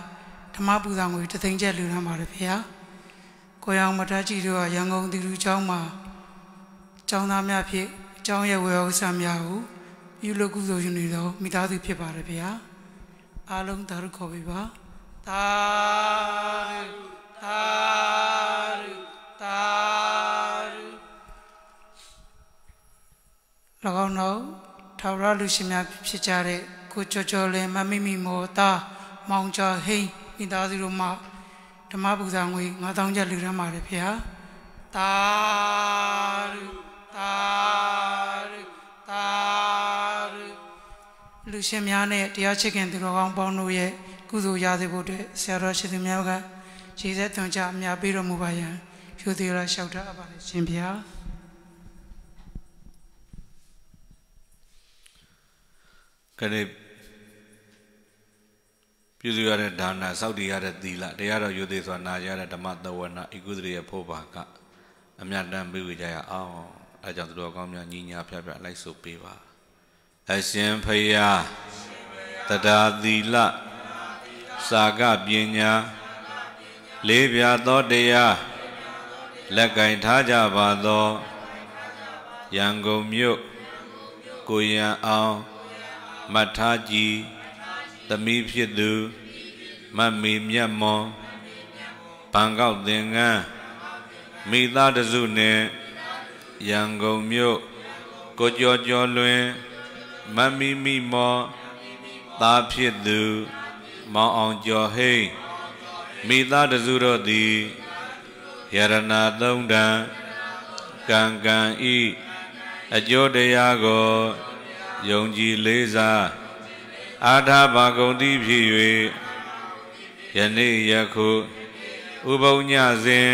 ဓမ္မပူဇော်ငွေတသိန်းကျပ်လှူဒါန်းပါတယ်ဖေဟာကိုရောင်မထားချီတို့ကရန်ကုန်သူလူကျောင်းမှာကျောင်းသားများဖြင့်အကျောင်းရဲ့ဝေဟဥစားများကိုပြုလုပ်ကုသိုလ်ယူနေသောမိသားစုဖြစ်ပါတယ်ဖေဟာအားလုံးသာဓုခေါ်ပေးပါသာဓုသာဓုသာ၎င်းတို့ထာဝရလူရှင်များဖြစ်ကြတဲ့ကိုကျော်ကျော်လင်မမိမိမောသားမောင်ကျော်ဟိန်းမိသားစုတို့မှဓမ္မပူဇော်ငွေ9000ကျပ်လူရမ်းပါတယ်ဖေဟာတာရုတာရုတာရုလူရှင်များနဲ့တရားချစ်ခင်သူတော်ကောင်းပေါင်းတို့ရဲ့ကုသိုလ်ရစေဖို့အတွက်ဆရာတော်ရှင်သူများကရေစက်သွန်ကြအများပေးတော်မူပါယံဖြူသေးရလျှောက်တာအပါလေရှင်ဗျာနေ့ပြုစုရတဲ့ဒါနစောက်တည်ရတဲ့သီလတရားတော်ယူသေးစွာနာရတဲ့ဓမ္မသဝနာဣကုသရေဖို့ပါကအမြတ်တမ်းပြုကြရအောင်အဲကြောင့်သူတော်ကောင်းများညီညာဖျားဖျားလိုက်ဆိုပေးပါအရှင်ဖယားတတာသီလစာကပညာလေးပြသောတရားလက်ကင်ထားကြပါသောရန်ကုန်မြို့ကိုရန်အောင်မထာကြီးသမီးဖြစ်သူ မမေမြတ်မောဘန်ကောက်သင်္ကန်းမိသားတစုနဲ့ရန်ကုန်မြို့ကိုကျော်ကျော်လွင် မမီမိမောသားဖြစ်သူမောင်အောင်ကျော်ဟိန်မိသားတစုတို့သည်ယရနာသုံးတံကံကံဤအကျိုးတရားကိုယုံကြည်လေးစားအာထာပါကုန်သည်ဖြစ်၍ယနေ့ယခုဥပုံညစဉ်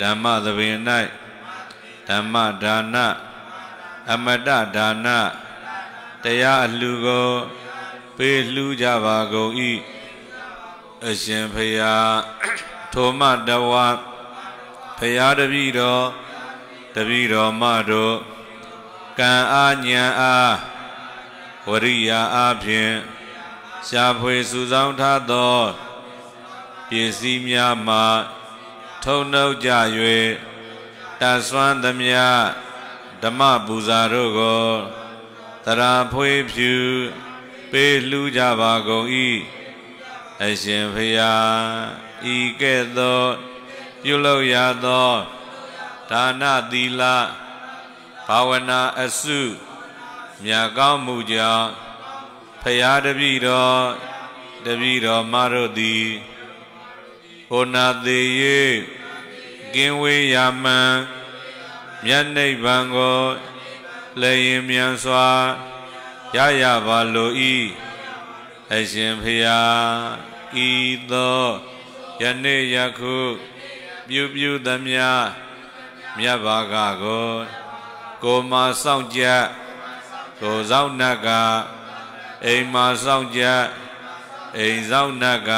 ဓမ္မသဘင်၌ဓမ္မဒါနအမတဒါနတရားအလှူကိုပေးလှူကြပါကုန်၏အရှင်ဖရာထိုမတဝါဖရာတပည့်တော်တပည့်တော်မတို့ကံအားဉာဏ်အားဝရိယအားဖြင့်ရှားဖွေစုဆောင်ထားသောပစ္စည်းများမှထုံနှုတ်ကြ၍တဆွမ်းသမျှဓမ္မပူဇာတို့ကိုတရာဖွေဖြူပေးလှူကြပါကုန်၏အရှင်ဖျားဤကဲ့သို့ပြုလုပ်ရသောဒါနသီလဘာဝနာအစုမြတ်ကောင်းမှုကြောင့်ဖရာတပည့်တော်တပည့်တော်မတို့သည်ဟောနာသေး၍ကင်းဝေးရမံမြတ်နိဗ္ဗာန်ကိုလည်းရင်မြန်စွာရရပါလို၏အရှင်ဖရာဤသောယနေ့ယခုပြုပြုသမျှမြတ်ဘာကကိုကိုမာစောင့်ကြကိုစောင့်နှက်ကအိမ်မာစောင့်ကြအိမ်စောင့်နှက်က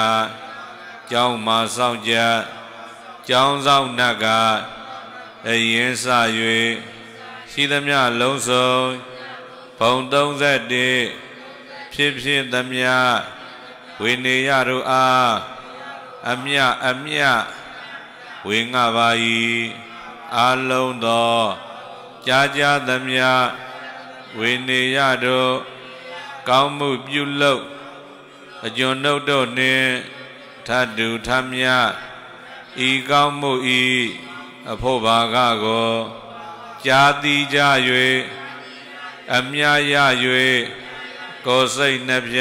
ကျောင်းမာစောင့်ကြကျောင်းစောင့်နှက်ကအရင်စ၍ရှိသမျှလုံးစုံဘုံ31ဖြစ်ဖြစ်သမျှဝိနေရတို့အားအမြအမြဝေငါပါ၏အလုံးသောကြာကြာသမျှဝေနေရတို့ကောင်းမှုပြုလုပ်အကျွန်ုပ်တို့နှင့်ထတူထမြဤကောင်းမှုဤအဖို့ဘာကကိုကြာတိကြ၍အမြရ၍ကိုယ်စိတ်နှပြ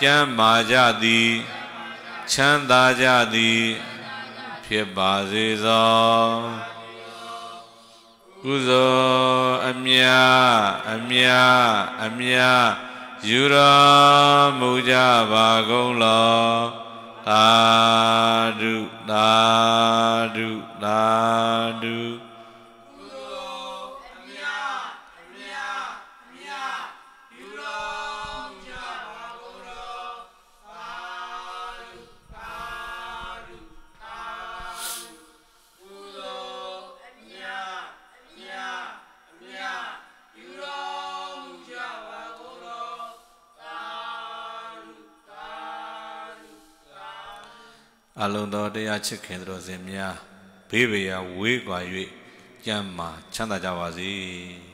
ကျမ်းမာကြသည်ချမ်းသာကြသည်ဖြစ်ပါစေသောကုသိုလ်အမြအမြအမြယူတော်မူကြပါကုန်လောသာဓုသာဓုသာဓုအလုံးသောတရားချစ်ခင်သူတော်စင်များဘေးဘေရာဝေးကွာ၍ကျမ်းမာချမ်းသာကြပါစေ။